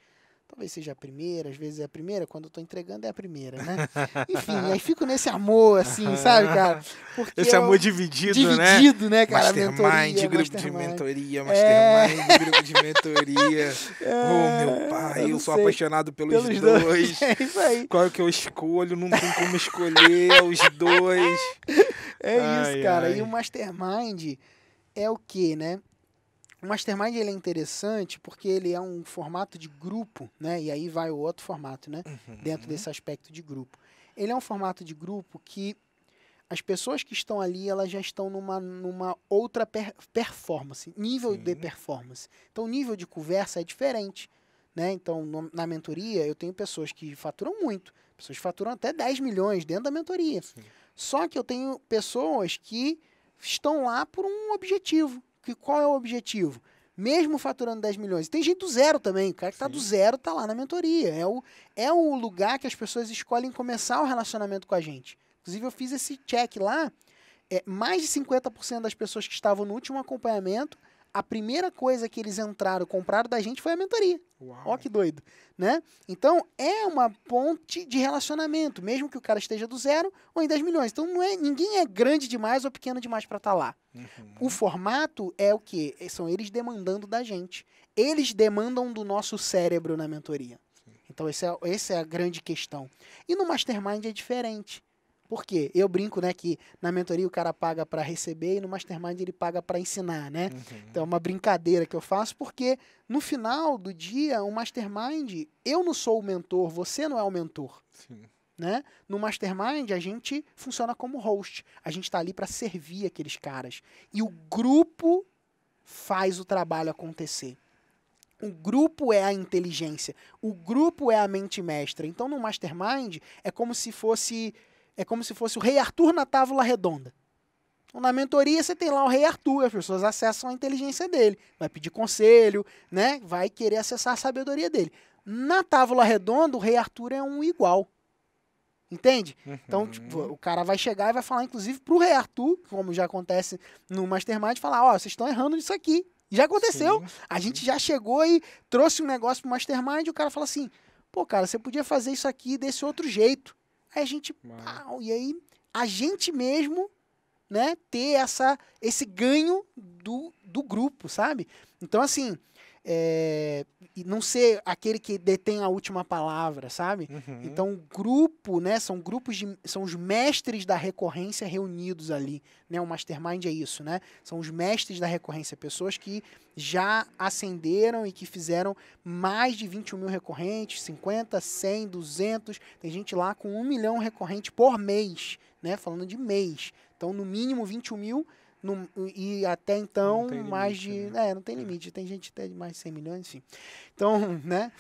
Talvez seja a primeira, às vezes é a primeira, quando eu tô entregando é a primeira, né? [laughs] Enfim, aí fico nesse amor, assim, sabe, cara? Porque Esse amor dividido, dividido né? Dividido, né, cara? Mastermind, mentoria, grupo mastermind. de mentoria, é. mastermind, é... grupo de mentoria. [laughs] É... Oh, meu pai, eu, eu sou sei. apaixonado pelos, pelos dois. dois. [laughs] É isso aí. Qual é que eu escolho? Não tem como escolher os dois. É isso, ai, cara. Ai. E o mastermind é o que, né? O mastermind ele é interessante porque ele é um formato de grupo, né? E aí vai o outro formato, né? Uhum. Dentro desse aspecto de grupo. Ele é um formato de grupo que as pessoas que estão ali, elas já estão numa, numa outra per performance, nível Sim. de performance. Então, o nível de conversa é diferente, né? Então, no, na mentoria, eu tenho pessoas que faturam muito, pessoas que faturam até 10 milhões dentro da mentoria. Sim. Só que eu tenho pessoas que estão lá por um objetivo, que qual é o objetivo? Mesmo faturando 10 milhões. Tem gente do zero também. O cara que está do zero está lá na mentoria. É o, é o lugar que as pessoas escolhem começar o relacionamento com a gente. Inclusive, eu fiz esse check lá. É, mais de 50% das pessoas que estavam no último acompanhamento a primeira coisa que eles entraram, compraram da gente foi a mentoria. Uau. Ó que doido, né? Então, é uma ponte de relacionamento, mesmo que o cara esteja do zero ou em 10 milhões. Então, não é, ninguém é grande demais ou pequeno demais para estar tá lá. Uhum. O formato é o que? É, são eles demandando da gente. Eles demandam do nosso cérebro na mentoria. Sim. Então, essa é, essa é a grande questão. E no Mastermind é diferente. Por quê? Eu brinco, né, que na mentoria o cara paga para receber e no mastermind ele paga para ensinar, né? Uhum. Então é uma brincadeira que eu faço porque no final do dia, o mastermind, eu não sou o mentor, você não é o mentor. Sim. Né? No mastermind, a gente funciona como host. A gente está ali para servir aqueles caras. E o grupo faz o trabalho acontecer. O grupo é a inteligência. O grupo é a mente mestra. Então, no mastermind, é como se fosse é como se fosse o Rei Arthur na Távola Redonda. Então, na mentoria você tem lá o Rei Arthur, as pessoas acessam a inteligência dele, vai pedir conselho, né? Vai querer acessar a sabedoria dele. Na Távola Redonda, o Rei Arthur é um igual. Entende? Então, uhum. Então, tipo, o cara vai chegar e vai falar, inclusive, pro Rei Arthur, como já acontece no Mastermind, falar, ó, oh, vocês estão errando nisso aqui. Já aconteceu. Sim, sim. A gente já chegou e trouxe um negócio pro Mastermind e o cara fala assim, pô, cara, você podia fazer isso aqui desse outro jeito. Aí a gente, pau, e aí a gente mesmo, né, ter essa, esse ganho do, do grupo, sabe? Então, assim, é, não ser aquele que detém a última palavra, sabe? Uhum. Então, grupo, né? São grupos de, são os mestres da recorrência reunidos ali, né? O mastermind é isso, né? São os mestres da recorrência, pessoas que já acenderam e que fizeram mais de 21 mil recorrentes, 50, 100, 200. Tem gente lá com um milhão recorrente por mês, né? Falando de mês. Então, no mínimo 21 mil no, e até então, limite, mais de. Né? É, não tem limite. Tem gente até de mais de 100 milhões, enfim. Então, [laughs] né?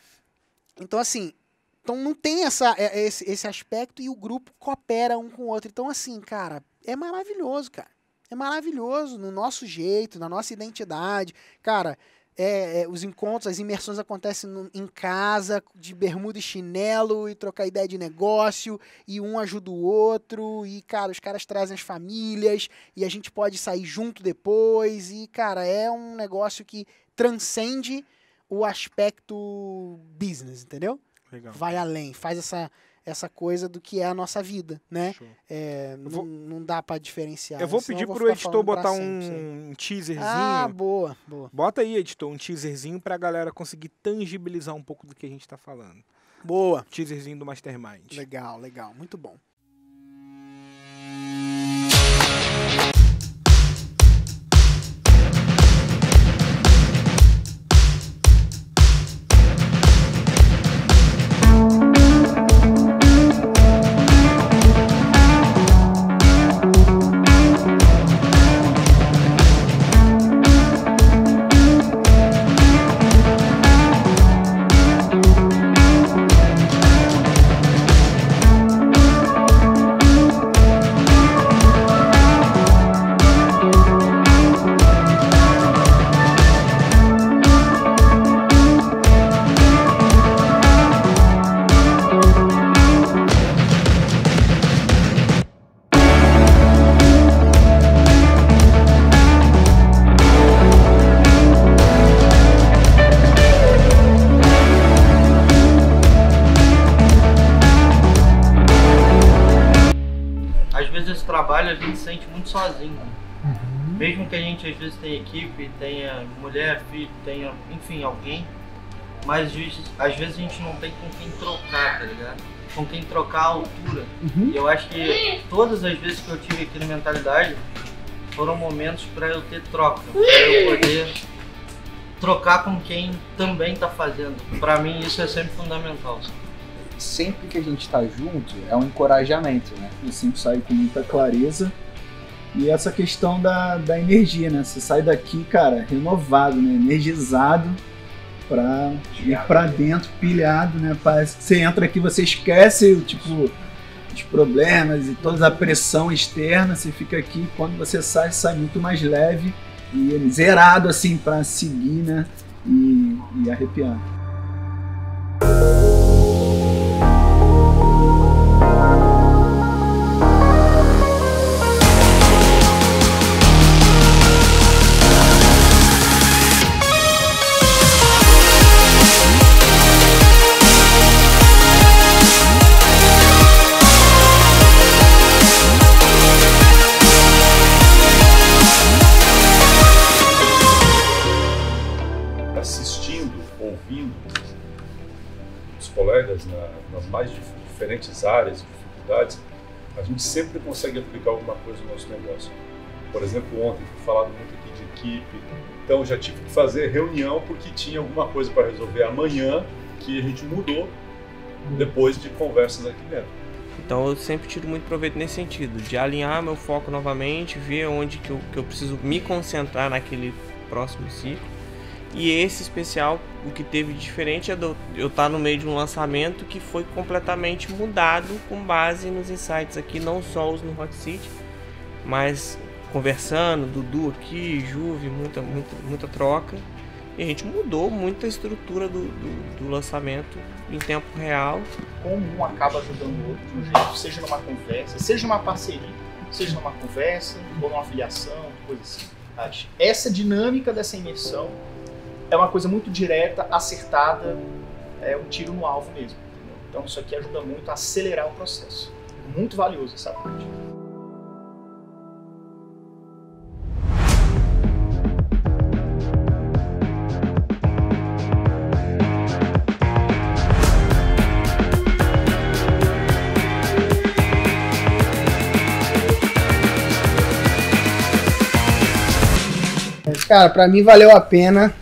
Então, assim. Então não tem essa, é, é, esse, esse aspecto e o grupo coopera um com o outro. Então, assim, cara, é maravilhoso, cara. É maravilhoso no nosso jeito, na nossa identidade. Cara, é, é, os encontros, as imersões acontecem no, em casa, de bermuda e chinelo, e trocar ideia de negócio, e um ajuda o outro, e, cara, os caras trazem as famílias, e a gente pode sair junto depois, e, cara, é um negócio que transcende o aspecto business, entendeu? Legal. Vai além, faz essa essa coisa do que é a nossa vida, né? É, vou... não, dá para diferenciar. Eu vou né? pedir vou pro editor botar um, um ah, teaserzinho. Ah, boa, boa. Bota aí, editor, um teaserzinho pra galera conseguir tangibilizar um pouco do que a gente tá falando. Boa. teaserzinho do Mastermind. Legal, legal. Muito bom. vezes tem equipe, tem mulher, filho, tem, enfim, alguém. Mas às vezes, a gente não tem com quem trocar, tá ligado? Com quem trocar a altura. Uhum. E eu acho que todas as vezes que eu tive aqui Mentalidade foram momentos para eu ter troca, para eu poder trocar com quem também tá fazendo. Para mim isso é sempre fundamental. Sempre que a gente tá junto é um encorajamento, né? Eu sempre saio com muita clareza e essa questão da, da energia, né? Você sai daqui, cara, renovado, né? Energizado para ir para dentro, pilhado, né? Parece que você entra aqui, você esquece, tipo, os problemas e toda a pressão externa, você fica aqui, quando você sai, sai muito mais leve e zerado, assim, para seguir, né? E, e arrepiar. áreas e dificuldades, a gente sempre consegue aplicar alguma coisa no nosso negócio. Por exemplo, ontem foi falado muito aqui de equipe, então já tive que fazer reunião porque tinha alguma coisa para resolver amanhã que a gente mudou depois de conversas aqui dentro. Então eu sempre tiro muito proveito nesse sentido, de alinhar meu foco novamente, ver onde que eu, que eu preciso me concentrar naquele próximo ciclo e esse especial, o que teve diferente é do, eu estar tá no meio de um lançamento que foi completamente mudado com base nos insights aqui, não só os no Rock City, mas conversando, Dudu aqui, Juve, muita, muita, muita troca. E a gente mudou muito a estrutura do, do, do lançamento em tempo real. Como um acaba ajudando o outro de um jeito, seja numa conversa, seja numa parceria, seja numa conversa, ou numa afiliação, coisa assim. Essa dinâmica dessa imersão é uma coisa muito direta, acertada, é um tiro no alvo mesmo. Entendeu? Então isso aqui ajuda muito a acelerar o processo. Muito valioso essa parte. Cara, para mim valeu a pena.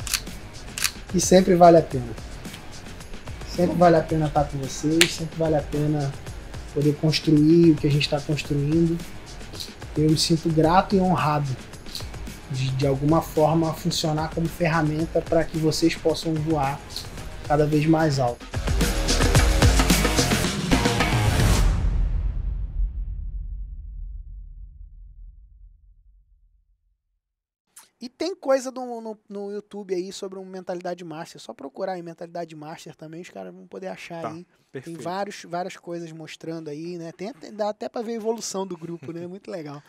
E sempre vale a pena. Sempre vale a pena estar com vocês, sempre vale a pena poder construir o que a gente está construindo. Eu me sinto grato e honrado de, de alguma forma, funcionar como ferramenta para que vocês possam voar cada vez mais alto. tem coisa no, no, no, YouTube aí sobre uma Mentalidade Master. Só procurar aí Mentalidade Master também, os caras vão poder achar tá, aí. Perfeito. Tem vários, várias coisas mostrando aí, né? Tem, dá até para ver a evolução do grupo, né? [laughs] Muito legal.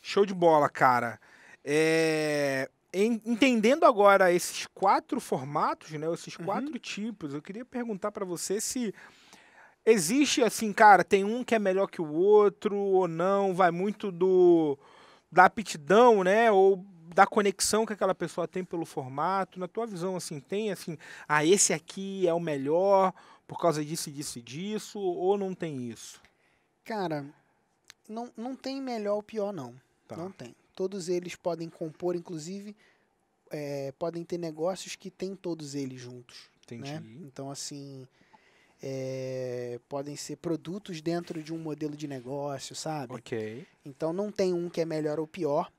Show de bola, cara. É... Entendendo agora esses quatro formatos, né? Esses uhum. quatro uhum. tipos, eu queria perguntar para você se existe assim, cara, tem um que é melhor que o outro ou não, vai muito do da aptidão, né? Ou da conexão que aquela pessoa tem pelo formato, na tua visão, assim, tem assim, ah, esse aqui é o melhor por causa disso, disso e disso, ou não tem isso? Cara, não, não tem melhor ou pior, não. Tá. Não tem. Todos eles podem compor, inclusive, é, podem ter negócios que tem todos eles juntos. Né? Entendi. Né? Então, assim, é, podem ser produtos dentro de um modelo de negócio, sabe? Ok. Então, não tem um que é melhor ou pior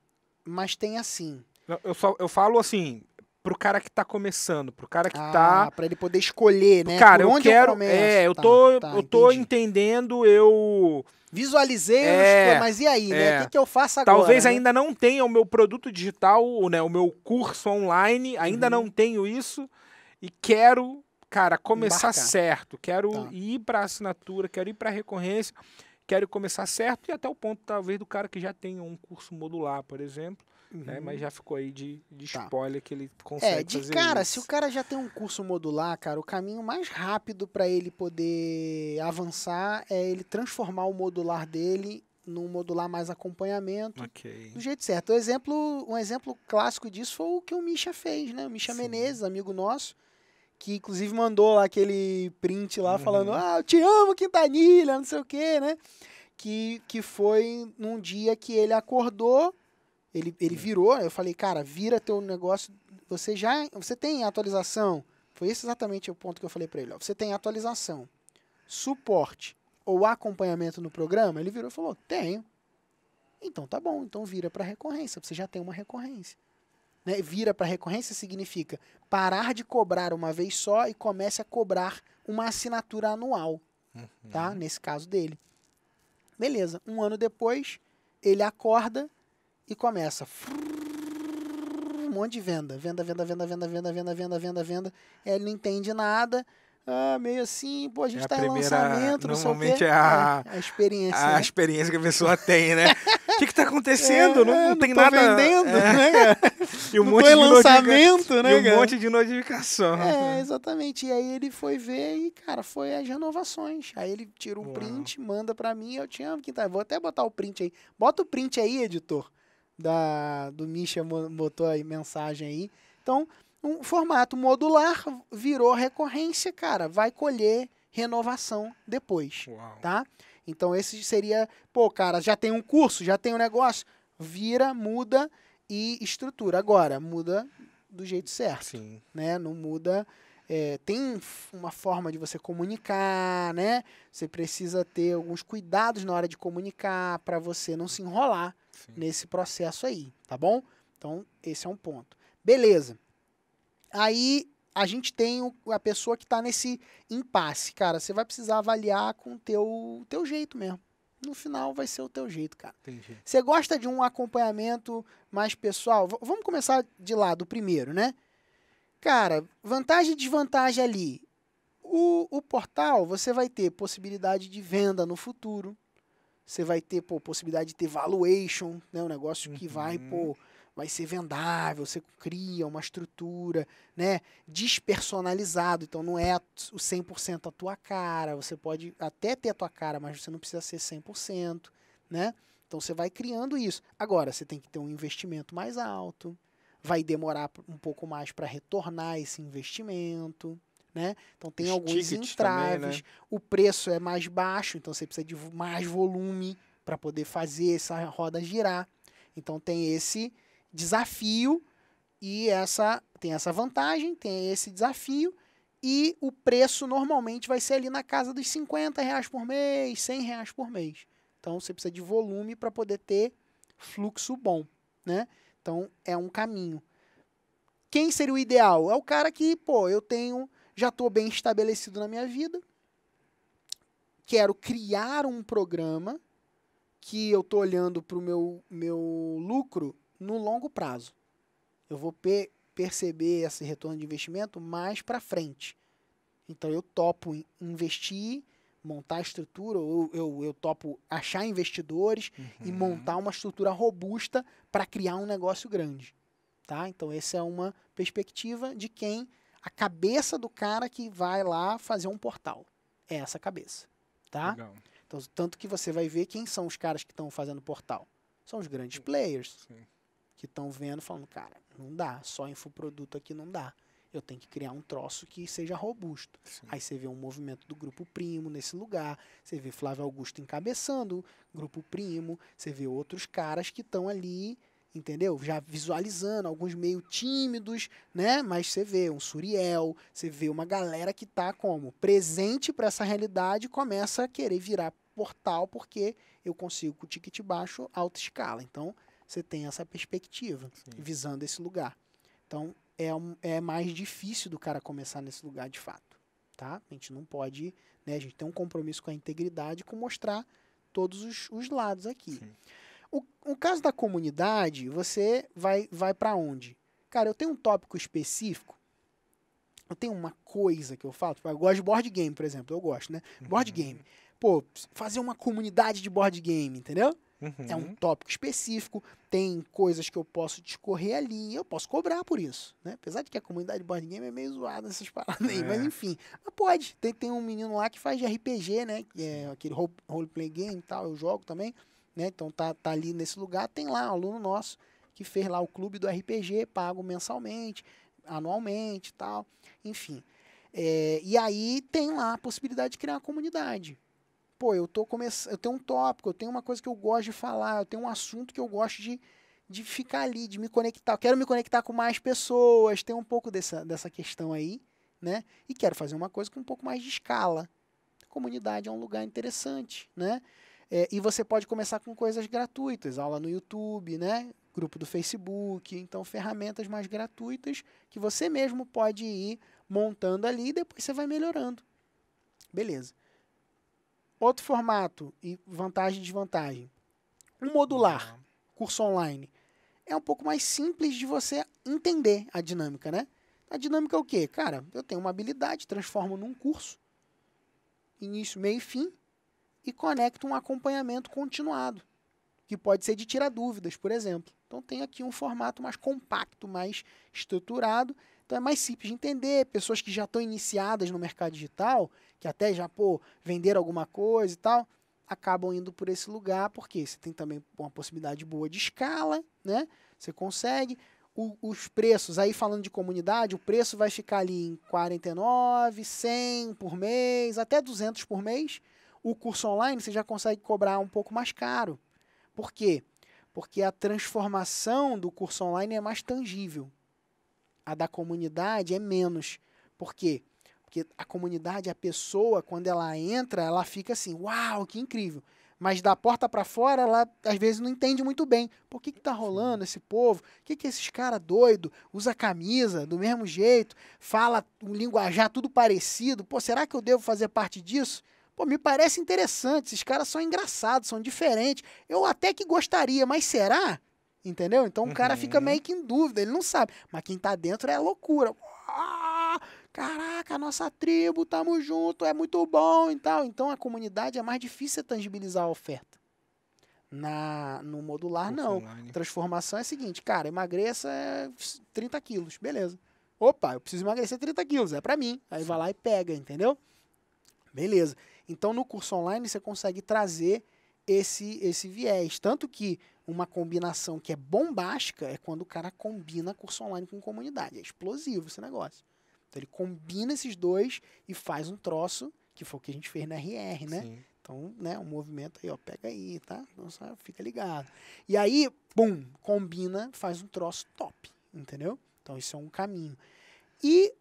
mas tem assim. Eu, só, eu falo assim, pro cara que tá começando, pro cara que ah, tá. ele poder escolher, né? Cara, Por eu quero. Eu é, eu tá, tô, tá, eu tô entendendo, eu. Visualizei, é, é, mas e aí, né? é. né? O que, que, eu faço agora? Talvez né? ainda não tenha o meu produto digital, né? O meu curso online, ainda uhum. não tenho isso. E quero, cara, começar Embarcar. certo. Quero tá. ir para assinatura, quero ir para recorrência quero começar certo e até o ponto, talvez, do cara que já tem um curso modular, por exemplo, né, uhum. né? Mas já ficou aí de, de tá. spoiler que ele consegue. É, de fazer cara, isso. se o cara já tem um curso modular, cara, o caminho mais rápido para ele poder avançar é ele transformar o modular dele num modular mais acompanhamento okay. do jeito certo. Um exemplo, um exemplo clássico disso foi o que o Misha fez, né? O Misha Sim. Menezes, amigo nosso, que inclusive mandou lá aquele print lá uhum. falando: Ah, eu te amo, Quintanilha, não sei o quê, né? Que, que foi num dia que ele acordou, ele, ele virou, eu falei, cara, vira teu negócio, você já. Você tem atualização? Foi esse exatamente o ponto que eu falei para ele. Ó, você tem atualização, suporte ou acompanhamento no programa? Ele virou e falou: tenho. Então tá bom, então vira para recorrência, você já tem uma recorrência né, vira para recorrência significa parar de cobrar uma vez só e comece a cobrar uma assinatura anual, uhum. tá? Nesse caso dele. Beleza. Um ano depois, ele acorda e começa um monte de venda, venda, venda, venda, venda, venda, venda, venda, venda, venda. Ele não entende nada. Ah, meio assim, pô, a gente é tá a primeira, em lançamento, não sei o quê. Normalmente é a, é, a experiência. A né? experiência que a pessoa tem, né? O [laughs] que, que tá acontecendo? É, não, não, é, tem não nada. vendendo, é. né, e um monte de lançamento, né, e um monte de notificação. É, exatamente. E aí ele foi ver e, cara, foi as renovações. Aí ele tira um Uau. print, manda para mim, eu te amo, tá? Vou até botar o print aí. Bota o print aí, editor. Da, do Misha botou aí mensagem aí. Então, um formato modular virou recorrência, cara. Vai colher renovação depois, Uau. tá? Então esse seria, pô, cara, já tem um curso, já tem um negócio, vira, muda e estrutura. Agora, muda do jeito certo. Sim. Né? Não muda. É, tem uma forma de você comunicar, né? Você precisa ter alguns cuidados na hora de comunicar para você não se enrolar Sim. nesse processo aí, tá bom? Então, esse é um ponto. Beleza. Aí a gente tem o, a pessoa que está nesse impasse, cara. Você vai precisar avaliar com o teu, teu jeito mesmo no final vai ser o teu jeito, cara. Entendi. Você gosta de um acompanhamento mais pessoal? V vamos começar de lá, do primeiro, né? Cara, vantagem e desvantagem ali. O, o portal, você vai ter possibilidade de venda no futuro. Você vai ter pô, possibilidade de ter valuation, né? Um negócio que uhum. vai pô, vai ser vendável, você cria uma estrutura, né, despersonalizado, então não é o 100% a tua cara, você pode até ter a tua cara, mas você não precisa ser 100%, né? Então você vai criando isso. Agora, você tem que ter um investimento mais alto, vai demorar um pouco mais para retornar esse investimento, né? Então tem Os alguns entraves, também, né? o preço é mais baixo, então você precisa de mais volume para poder fazer essa roda girar. Então tem esse desafio e essa tem essa vantagem, tem esse desafio e o preço normalmente vai ser ali na casa dos 50 reais por mês, 100 reais por mês. Então você precisa de volume para poder ter fluxo bom, né? Então é um caminho. Quem seria o ideal? É o cara que, pô, eu tenho, já estou bem estabelecido na minha vida, quero criar um programa que eu estou olhando para o meu, meu lucro no longo prazo. Eu vou pe perceber esse retorno de investimento mais para frente. Então eu topo investir, montar a estrutura, eu, eu, eu topo achar investidores uhum. e montar uma estrutura robusta para criar um negócio grande. Tá? Então essa é uma perspectiva de quem a cabeça do cara que vai lá fazer um portal. É essa cabeça, tá? Legal. Então, tanto que você vai ver quem são os caras que estão fazendo portal. São os grandes players. Sim que estão vendo, falando, cara, não dá, só infoproduto aqui não dá. Eu tenho que criar um troço que seja robusto. Sim. Aí você vê um movimento do Grupo Primo nesse lugar, você vê Flávio Augusto encabeçando Grupo Primo, você vê outros caras que estão ali, entendeu? Já visualizando, alguns meio tímidos, né? Mas você vê um Suriel, você vê uma galera que tá como presente para essa realidade começa a querer virar portal porque eu consigo com o ticket baixo alta escala. Então, você tem essa perspectiva, Sim. visando esse lugar. Então, é, é mais difícil do cara começar nesse lugar de fato, tá? A gente não pode, né? A gente tem um compromisso com a integridade, com mostrar todos os, os lados aqui. O, o caso da comunidade, você vai, vai para onde? Cara, eu tenho um tópico específico, eu tenho uma coisa que eu falo, tipo, eu gosto de board game, por exemplo, eu gosto, né? Board uhum. game. Pô, fazer uma comunidade de board game, entendeu? Uhum. É um uhum. tópico específico, tem coisas que eu posso discorrer ali, eu posso cobrar por isso, né? Apesar de que a comunidade board game é meio zoada nessas [laughs] paradas aí, é. mas enfim. Mas pode, tem, tem um menino lá que faz de RPG, né? Que é aquele role, roleplay game e tal, eu jogo também, né? Então tá, tá ali nesse lugar, tem lá um aluno nosso que fez lá o clube do RPG, pago mensalmente, anualmente e tal, enfim. É, e aí tem lá a possibilidade de criar uma comunidade pô, eu tô começando, eu tenho um tópico, eu tenho uma coisa que eu gosto de falar, eu tenho um assunto que eu gosto de, de ficar ali, de me conectar. Eu quero me conectar com mais pessoas, tem um pouco dessa, dessa questão aí, né? E quero fazer uma coisa com um pouco mais de escala. comunidade é um lugar interessante, né? É, e você pode começar com coisas gratuitas, aula no YouTube, né? Grupo do Facebook, então ferramentas mais gratuitas que você mesmo pode ir montando ali e depois você vai melhorando. Beleza. Outro formato e vantagem e desvantagem. Um modular, uhum. curso online, é um pouco mais simples de você entender a dinâmica, né? A dinâmica é o quê? Cara, eu tenho uma habilidade, transformo num curso, início, meio e fim, e conecto um acompanhamento continuado, que pode ser de tirar dúvidas, por exemplo. Então tem aqui um formato mais compacto, mais estruturado, então é mais simples de entender. Pessoas que já estão iniciadas no mercado digital, que até já, pô, venderam alguma coisa e tal, acabam indo por esse lugar, porque você tem também uma possibilidade boa de escala, né? Você consegue. O, os preços, aí falando de comunidade, o preço vai ficar ali em 49, 100 por mês, até 200 por mês. O curso online você já consegue cobrar um pouco mais caro. Por quê? Porque a transformação do curso online é mais tangível. A da comunidade é menos. Por quê? Porque porque a comunidade, a pessoa, quando ela entra, ela fica assim, uau, que incrível. Mas da porta para fora, ela às vezes não entende muito bem. Por que, que tá rolando esse povo? O que, que é esses cara doido usa camisa do mesmo jeito, fala um linguajar tudo parecido? Pô, será que eu devo fazer parte disso? Pô, me parece interessante, esses caras são engraçados, são diferentes. Eu até que gostaria, mas será? Entendeu? Então o uhum. cara fica uhum. meio que em dúvida, ele não sabe. Mas quem tá dentro é loucura. Caraca, nossa tribo, tamo junto, é muito bom e tal. Então a comunidade é mais difícil tangibilizar a oferta. Na, no modular, Ufa, não. Online. Transformação é a seguinte, cara, emagreça 30 quilos, beleza. Opa, eu preciso emagrecer 30 quilos, é para mim. Aí vai lá e pega, entendeu? Beleza. Então no curso online você consegue trazer esse, esse viés. Tanto que uma combinação que é bombástica é quando o cara combina curso online com comunidade. É explosivo esse negócio. Então ele combina esses dois e faz um troço, que foi o que a gente fez na RR, né? Sim. Então, né, um movimento aí, ó, pega aí, tá? Então fica ligado. E aí, bum, combina, faz um troço top, entendeu? Então isso é um caminho. E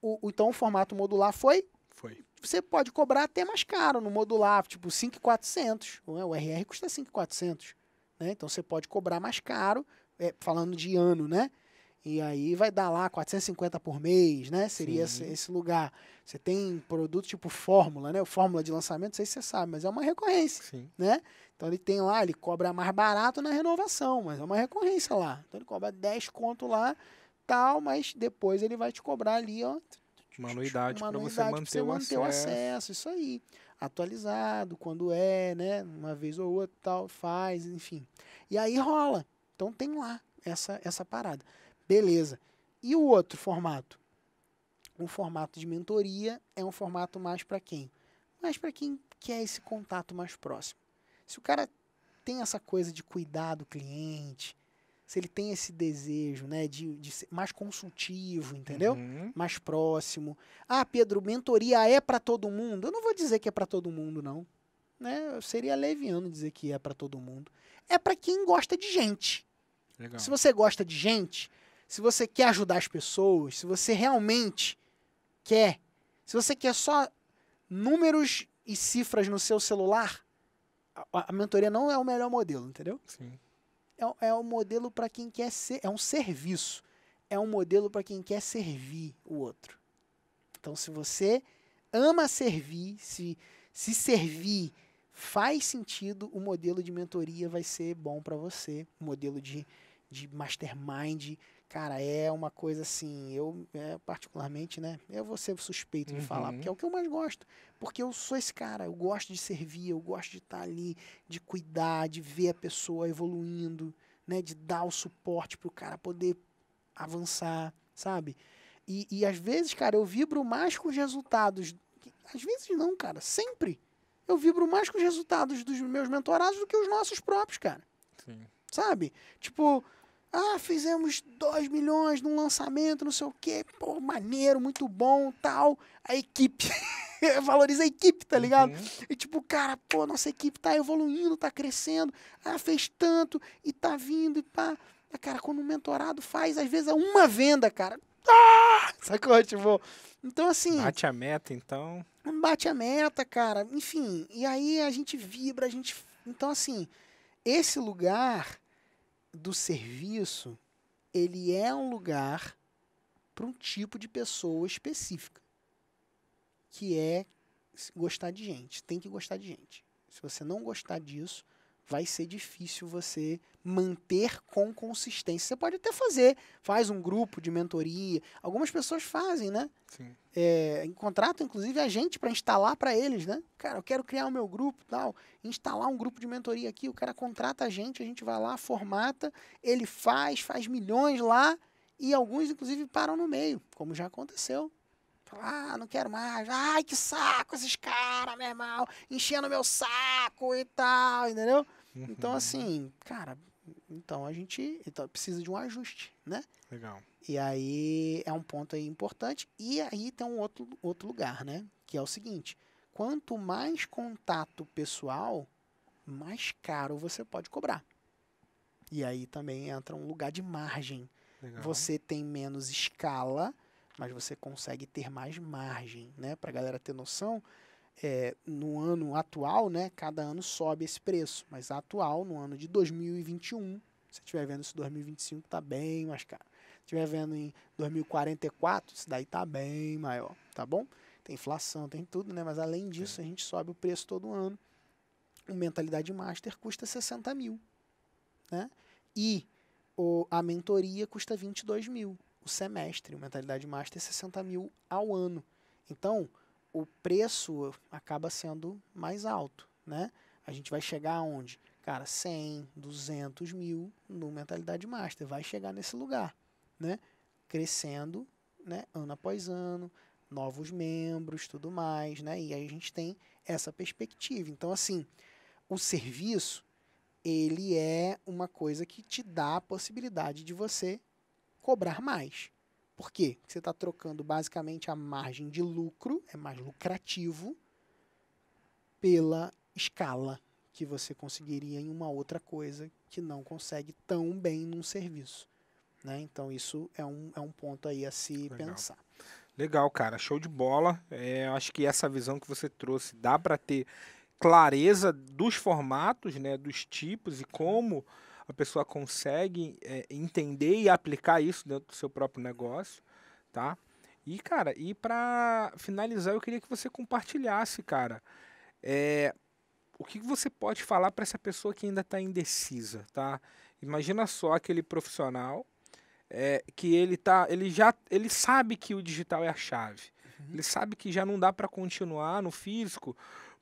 o, então o formato modular foi? Foi. Você pode cobrar até mais caro no modular, tipo 5,400. Né? O RR custa 5,400. Né? Então você pode cobrar mais caro, é, falando de ano, né? E aí vai dar lá 450 por mês, né? Seria esse, esse, lugar. Você tem produto tipo fórmula, né? O fórmula de lançamento, não sei se você sabe, mas é uma recorrência, Sim. né? Então ele tem lá, ele cobra mais barato na renovação, mas é uma recorrência lá. Então ele cobra 10 conto lá, tal, mas depois ele vai te cobrar ali, ó, uma anuidade para você manter, você o, acesso. o acesso, isso aí. Atualizado, quando é, né? Uma vez ou outra, tal, faz, enfim. E aí rola. Então tem lá essa essa parada. Beleza. E o outro formato? Um formato de mentoria é um formato mais para quem? Mais para quem quer esse contato mais próximo. Se o cara tem essa coisa de cuidar do cliente, se ele tem esse desejo, né, de, de ser mais consultivo, entendeu? Uhum. Mais próximo. Ah, Pedro, mentoria é para todo mundo? Eu não vou dizer que é para todo mundo, não. Né? Eu seria leviano dizer que é para todo mundo. É para quem gosta de gente. Legal. Se você gosta de gente, se você quer ajudar as pessoas, se você realmente quer, se você quer só números e cifras no seu celular, a, a mentoria não é o melhor modelo, entendeu? Sim. É, é um modelo para quem quer ser, é um serviço, é um modelo para quem quer servir o outro. Então, se você ama servir, se, se servir faz sentido, o modelo de mentoria vai ser bom para você, o modelo de, de mastermind Cara, é uma coisa assim, eu é, particularmente, né? Eu vou ser suspeito de uhum. falar, porque é o que eu mais gosto. Porque eu sou esse cara, eu gosto de servir, eu gosto de estar tá ali, de cuidar, de ver a pessoa evoluindo, né? De dar o suporte pro cara poder avançar, sabe? E, e às vezes, cara, eu vibro mais com os resultados. Às vezes não, cara, sempre. Eu vibro mais com os resultados dos meus mentorados do que os nossos próprios, cara. Sim. Sabe? Tipo, ah, fizemos 2 milhões num lançamento, não sei o quê. Pô, maneiro, muito bom, tal. A equipe. [laughs] Valoriza a equipe, tá ligado? Uhum. E tipo, cara, pô, nossa equipe tá evoluindo, tá crescendo. Ah, fez tanto e tá vindo e pá. Ah, cara, quando um mentorado faz, às vezes é uma venda, cara. Ah! Sacou? Tipo, então assim. Bate a meta, então. Bate a meta, cara. Enfim, e aí a gente vibra, a gente. Então assim, esse lugar do serviço, ele é um lugar para um tipo de pessoa específica, que é gostar de gente, tem que gostar de gente. Se você não gostar disso, vai ser difícil você manter com consistência. Você pode até fazer, faz um grupo de mentoria. Algumas pessoas fazem, né? Sim. É, contratam, inclusive, a gente para instalar para eles, né? Cara, eu quero criar o meu grupo tal, instalar um grupo de mentoria aqui. O cara contrata a gente, a gente vai lá, formata, ele faz, faz milhões lá e alguns, inclusive, param no meio, como já aconteceu. Ah, não quero mais. Ai, que saco esses caras, meu irmão. Enchendo meu saco e tal, entendeu? Uhum. [laughs] Então, assim, cara, então a gente então, precisa de um ajuste, né? Legal. E aí é um ponto aí importante. E aí tem um outro, outro lugar, né? Que é o seguinte: quanto mais contato pessoal, mais caro você pode cobrar. E aí também entra um lugar de margem. Legal. Você tem menos escala, mas você consegue ter mais margem, né? Para galera ter noção, é, no ano atual, né, cada ano sobe esse preço, mas atual, no ano de 2021, se estiver vendo isso em 2025, está bem mais caro. Se estiver vendo em 2044, isso daí está bem maior, tá bom? Tem inflação, tem tudo, né? Mas além disso, a gente sobe o preço todo ano. O Mentalidade Master custa 60 mil, né? E o, a mentoria custa 22 mil o semestre. O Mentalidade Master é 60 mil ao ano. Então, o preço acaba sendo mais alto, né? A gente vai chegar aonde? Cara, 100, 200 mil no Mentalidade Master, vai chegar nesse lugar, né? Crescendo, né? Ano após ano, novos membros, tudo mais, né? E aí a gente tem essa perspectiva. Então, assim, o serviço, ele é uma coisa que te dá a possibilidade de você cobrar mais, por quê? Porque você está trocando basicamente a margem de lucro, é mais lucrativo, pela escala que você conseguiria em uma outra coisa que não consegue tão bem num serviço. Né? Então, isso é um, é um ponto aí a se Legal. pensar. Legal, cara, show de bola. É, acho que essa visão que você trouxe dá para ter clareza dos formatos, né, dos tipos e como a pessoa consegue é, entender e aplicar isso dentro do seu próprio negócio, tá? E, cara, e para finalizar, eu queria que você compartilhasse, cara, é, o que você pode falar para essa pessoa que ainda está indecisa, tá? Imagina só aquele profissional é, que ele tá, ele já, ele sabe que o digital é a chave. Uhum. Ele sabe que já não dá para continuar no físico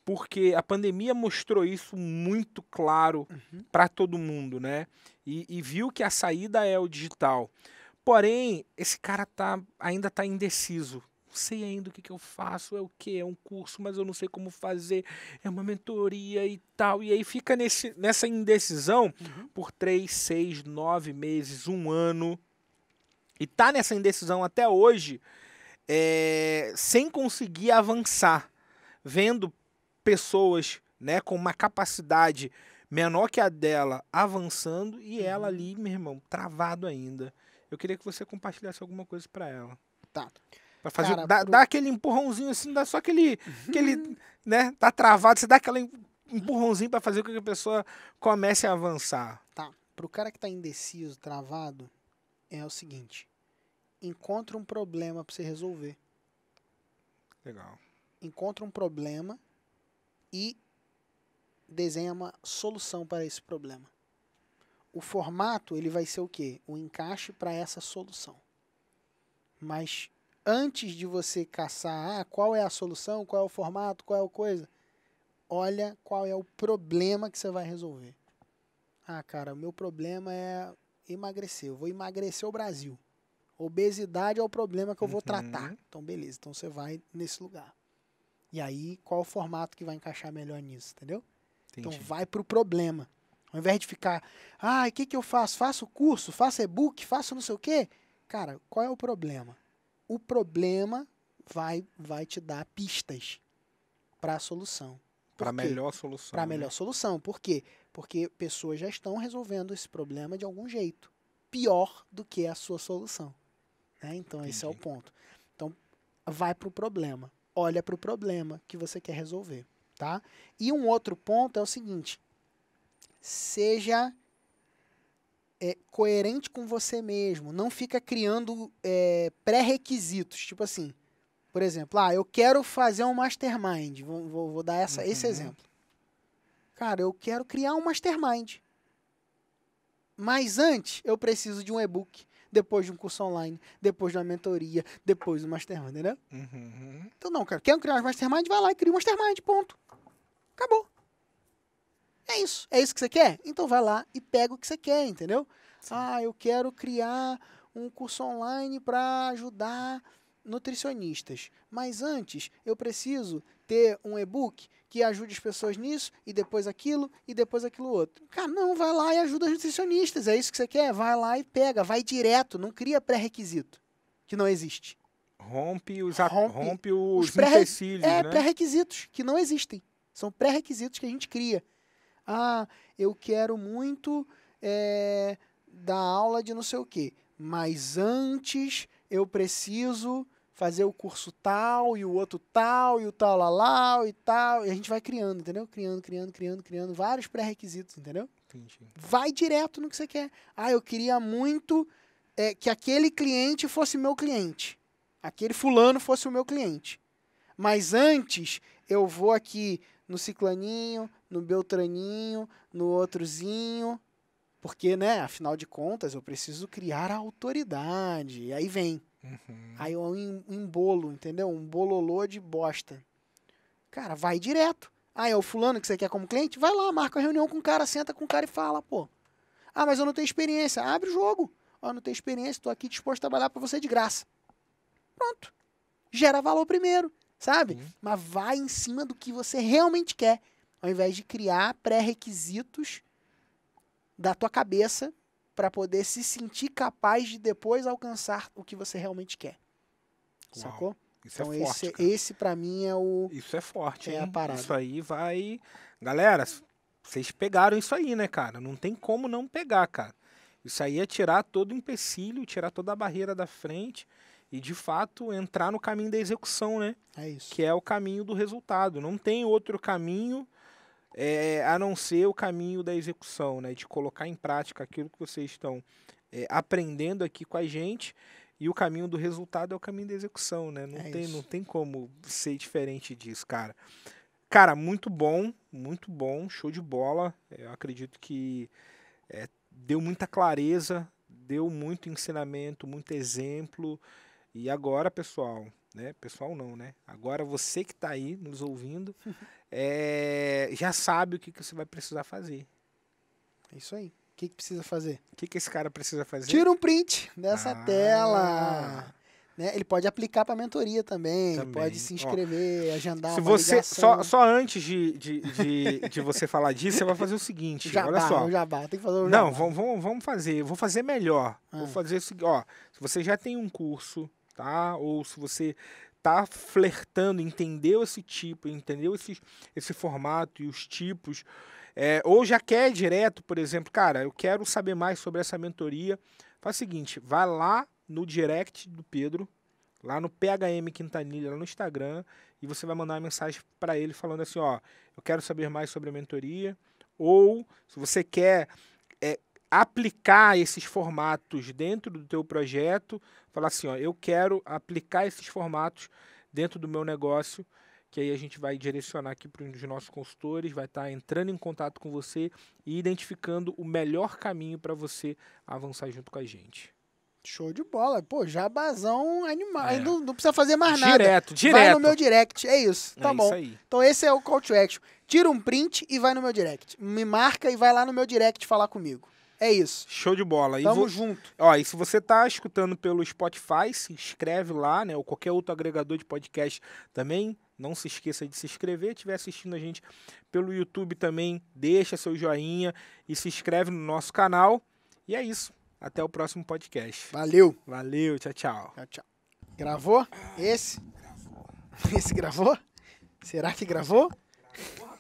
porque a pandemia mostrou isso muito claro uhum. para todo mundo, né? E, e, viu que a saída é o digital. Porém, esse cara tá, ainda está indeciso. Não sei ainda o que, que eu faço, é o que? É um curso, mas eu não sei como fazer, é uma mentoria e tal. E aí fica nesse, nessa indecisão uhum. por três, seis, nove meses, um ano. E tá nessa indecisão até hoje, é, sem conseguir avançar, vendo pessoas né, com uma capacidade menor que a dela avançando e uhum. ela ali, meu irmão, travado ainda. Eu queria que você compartilhasse alguma coisa para ela. Tá. Pra fazer, Cara, dá, pro... dá, aquele empurrãozinho assim, dá só aquele, [laughs] aquele, né, tá travado, você dá aquele empurrãozinho para fazer com que a pessoa comece a avançar. Tá. Pro cara que tá indeciso, travado, é o seguinte: encontra um problema para você resolver. Legal. Encontra um problema e desenha uma solução para esse problema. O formato ele vai ser o quê? O encaixe para essa solução. Mas antes de você caçar ah, qual é a solução, qual é o formato, qual é a coisa, olha qual é o problema que você vai resolver. Ah, cara, o meu problema é emagrecer. Eu vou emagrecer o Brasil. Obesidade é o problema que eu vou uhum. tratar. Então, beleza. Então, você vai nesse lugar. E aí, qual o formato que vai encaixar melhor nisso, entendeu? Então, Entendi. Então, vai para o problema. Ao invés de ficar, ah, o que, que eu faço? Faço curso, faço e-book, faço não sei o quê. Cara, qual é o problema? O problema vai, vai te dar pistas para a solução. Para a melhor solução. Para a né? melhor solução. Por quê? Porque pessoas já estão resolvendo esse problema de algum jeito. Pior do que a sua solução. Né? Então, Entendi. esse é o ponto. Então, vai para o problema olha para o problema que você quer resolver, tá? E um outro ponto é o seguinte: seja é, coerente com você mesmo, não fica criando é, pré-requisitos, tipo assim, por exemplo, ah, eu quero fazer um mastermind, vou, vou, vou dar essa, uhum. esse exemplo. Cara, eu quero criar um mastermind. Mas antes, eu preciso de um e-book depois de um curso online, depois de uma mentoria, depois do mastermind, entendeu? Uhum. Então não, cara, quer criar um mastermind? Vai lá e cria um mastermind, ponto. Acabou. É isso. É isso que você quer? Então vai lá e pega o que você quer, entendeu? Sim. Ah, eu quero criar um curso online para ajudar nutricionistas. Mas antes, eu preciso ter um e-book que ajude as pessoas nisso, e depois aquilo, e depois aquilo outro. Cara, não, vai lá e ajuda os nutricionistas. É isso que você quer? Vai lá e pega, vai direto, não cria pré-requisito, que não existe. Rompe os, rompe, rompe os, os pré empecilhos, É, né? pré-requisitos, que não existem. São pré-requisitos que a gente cria. Ah, eu quero muito é, da aula de não sei o quê, mas antes eu preciso fazer o curso tal e o outro tal e o tal lá lá e tal. E a gente vai criando, entendeu? Criando, criando, criando, criando vários pré-requisitos, entendeu? Entendi. Vai direto no que você quer. Ah, eu queria muito é, que aquele cliente fosse meu cliente. Aquele fulano fosse o meu cliente. Mas antes, eu vou aqui no ciclaninho, no beltraninho, no outrozinho, porque, né, afinal de contas, eu preciso criar a autoridade. E aí vem Uhum. Aí é um, um bolo, entendeu? Um bololô de bosta. Cara, vai direto. Ah, é o fulano que você quer como cliente? Vai lá, marca a reunião com o cara, senta com o cara e fala, pô. Ah, mas eu não tenho experiência. Abre o jogo. Ó, não tenho experiência, estou aqui disposto a trabalhar para você de graça. Pronto. Gera valor primeiro, sabe? Uhum. Mas vai em cima do que você realmente quer, ao invés de criar pré-requisitos da tua cabeça para poder se sentir capaz de depois alcançar o que você realmente quer. Uau, Sacou? Isso então é forte, esse, esse para mim é o Isso é forte, é hein? a parada. Isso aí vai Galera, vocês pegaram isso aí, né, cara? Não tem como não pegar, cara. Isso aí é tirar todo o empecilho, tirar toda a barreira da frente e de fato entrar no caminho da execução, né? É isso. Que é o caminho do resultado. Não tem outro caminho é, a não ser o caminho da execução, né, de colocar em prática aquilo que vocês estão é, aprendendo aqui com a gente. E o caminho do resultado é o caminho da execução, né? Não, é tem, não tem como ser diferente disso, cara. Cara, muito bom, muito bom, show de bola. Eu acredito que é, deu muita clareza, deu muito ensinamento, muito exemplo. E agora, pessoal, né? Pessoal não, né? Agora você que está aí nos ouvindo [laughs] é, já sabe o que, que você vai precisar fazer. É isso aí. O que, que precisa fazer? O que, que esse cara precisa fazer? Tira um print dessa ah. tela. Né? Ele pode aplicar para mentoria também, também, pode se inscrever, Ó, agendar se você só, só antes de, de, de, de você falar disso, você vai fazer o seguinte, [laughs] olha só. tem que fazer o Não, vamos, vamos fazer, vou fazer melhor. Ah. Vou fazer o seguinte, ó, se você já tem um curso, tá? Ou se você tá flertando, entendeu esse tipo, entendeu esse, esse formato e os tipos, é, ou já quer direto, por exemplo, cara, eu quero saber mais sobre essa mentoria, faz o seguinte, vai lá no direct do Pedro, lá no PHM Quintanilha, lá no Instagram, e você vai mandar uma mensagem para ele falando assim, ó, eu quero saber mais sobre a mentoria, ou se você quer aplicar esses formatos dentro do teu projeto, falar assim, ó, eu quero aplicar esses formatos dentro do meu negócio, que aí a gente vai direcionar aqui para um dos nossos consultores, vai estar tá entrando em contato com você e identificando o melhor caminho para você avançar junto com a gente. Show de bola. Pô, jabazão animal. É. Não, não, precisa fazer mais direto, nada. Direto, direto. Vai no meu direct. É isso. É tá é bom. Isso então esse é o call to action. Tira um print e vai no meu direct. Me marca e vai lá no meu direct falar comigo. É isso. Show de bola. Tamo e vo... junto. Ó, e se você tá escutando pelo Spotify, se inscreve lá, né? Ou qualquer outro agregador de podcast também. Não se esqueça de se inscrever. Estiver assistindo a gente pelo YouTube também, deixa seu joinha e se inscreve no nosso canal. E é isso. Até o próximo podcast. Valeu. Valeu, tchau, tchau. Tchau, tchau. Gravou? Esse? Gravou. [laughs] Esse gravou? Será que gravou? Gravou.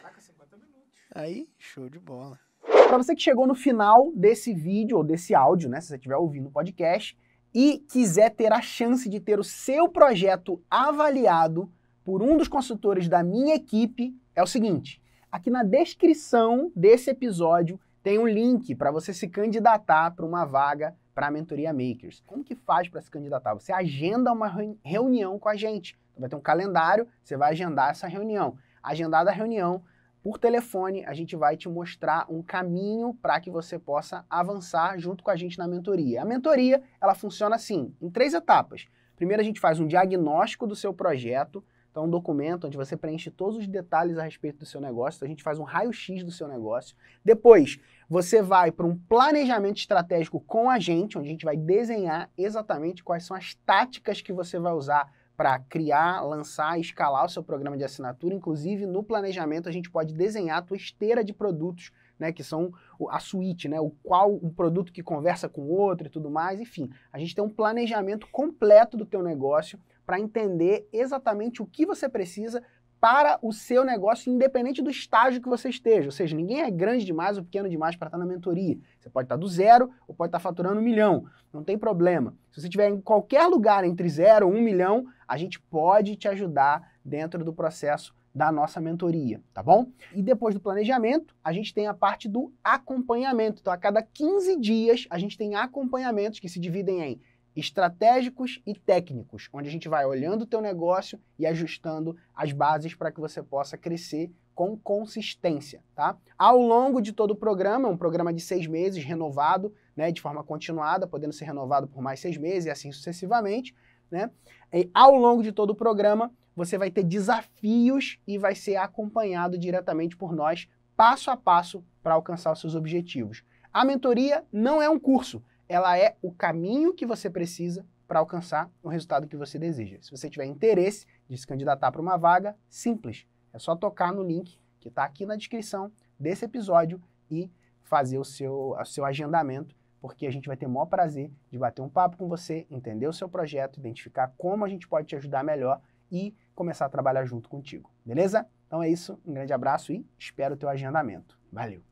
Caraca, 50 minutos. Aí, show de bola. Para você que chegou no final desse vídeo ou desse áudio, né, se você estiver ouvindo o podcast e quiser ter a chance de ter o seu projeto avaliado por um dos consultores da minha equipe, é o seguinte: aqui na descrição desse episódio tem um link para você se candidatar para uma vaga para a mentoria Makers. Como que faz para se candidatar? Você agenda uma reunião com a gente. Vai ter um calendário, você vai agendar essa reunião. Agendada a reunião, por telefone, a gente vai te mostrar um caminho para que você possa avançar junto com a gente na mentoria. A mentoria, ela funciona assim, em três etapas. Primeiro a gente faz um diagnóstico do seu projeto, então, um documento onde você preenche todos os detalhes a respeito do seu negócio, então, a gente faz um raio-x do seu negócio. Depois, você vai para um planejamento estratégico com a gente, onde a gente vai desenhar exatamente quais são as táticas que você vai usar para criar, lançar, escalar o seu programa de assinatura. Inclusive, no planejamento, a gente pode desenhar a tua esteira de produtos, né, que são a suíte, né, o qual um produto que conversa com outro e tudo mais. Enfim, a gente tem um planejamento completo do teu negócio para entender exatamente o que você precisa para o seu negócio, independente do estágio que você esteja. Ou seja, ninguém é grande demais ou pequeno demais para estar tá na mentoria. Você pode estar tá do zero ou pode estar tá faturando um milhão. Não tem problema. Se você estiver em qualquer lugar entre zero e um milhão, a gente pode te ajudar dentro do processo da nossa mentoria, tá bom? E depois do planejamento, a gente tem a parte do acompanhamento. Então, a cada 15 dias, a gente tem acompanhamentos que se dividem em estratégicos e técnicos, onde a gente vai olhando o teu negócio e ajustando as bases para que você possa crescer com consistência, tá? Ao longo de todo o programa, um programa de seis meses renovado, né, de forma continuada, podendo ser renovado por mais seis meses e assim sucessivamente, né? E ao longo de todo o programa, você vai ter desafios e vai ser acompanhado diretamente por nós, passo a passo, para alcançar os seus objetivos. A mentoria não é um curso, ela é o caminho que você precisa para alcançar o resultado que você deseja. Se você tiver interesse de se candidatar para uma vaga, simples, é só tocar no link que está aqui na descrição desse episódio e fazer o seu, o seu agendamento porque a gente vai ter o maior prazer de bater um papo com você, entender o seu projeto, identificar como a gente pode te ajudar melhor e começar a trabalhar junto contigo, beleza? Então é isso, um grande abraço e espero o teu agendamento. Valeu!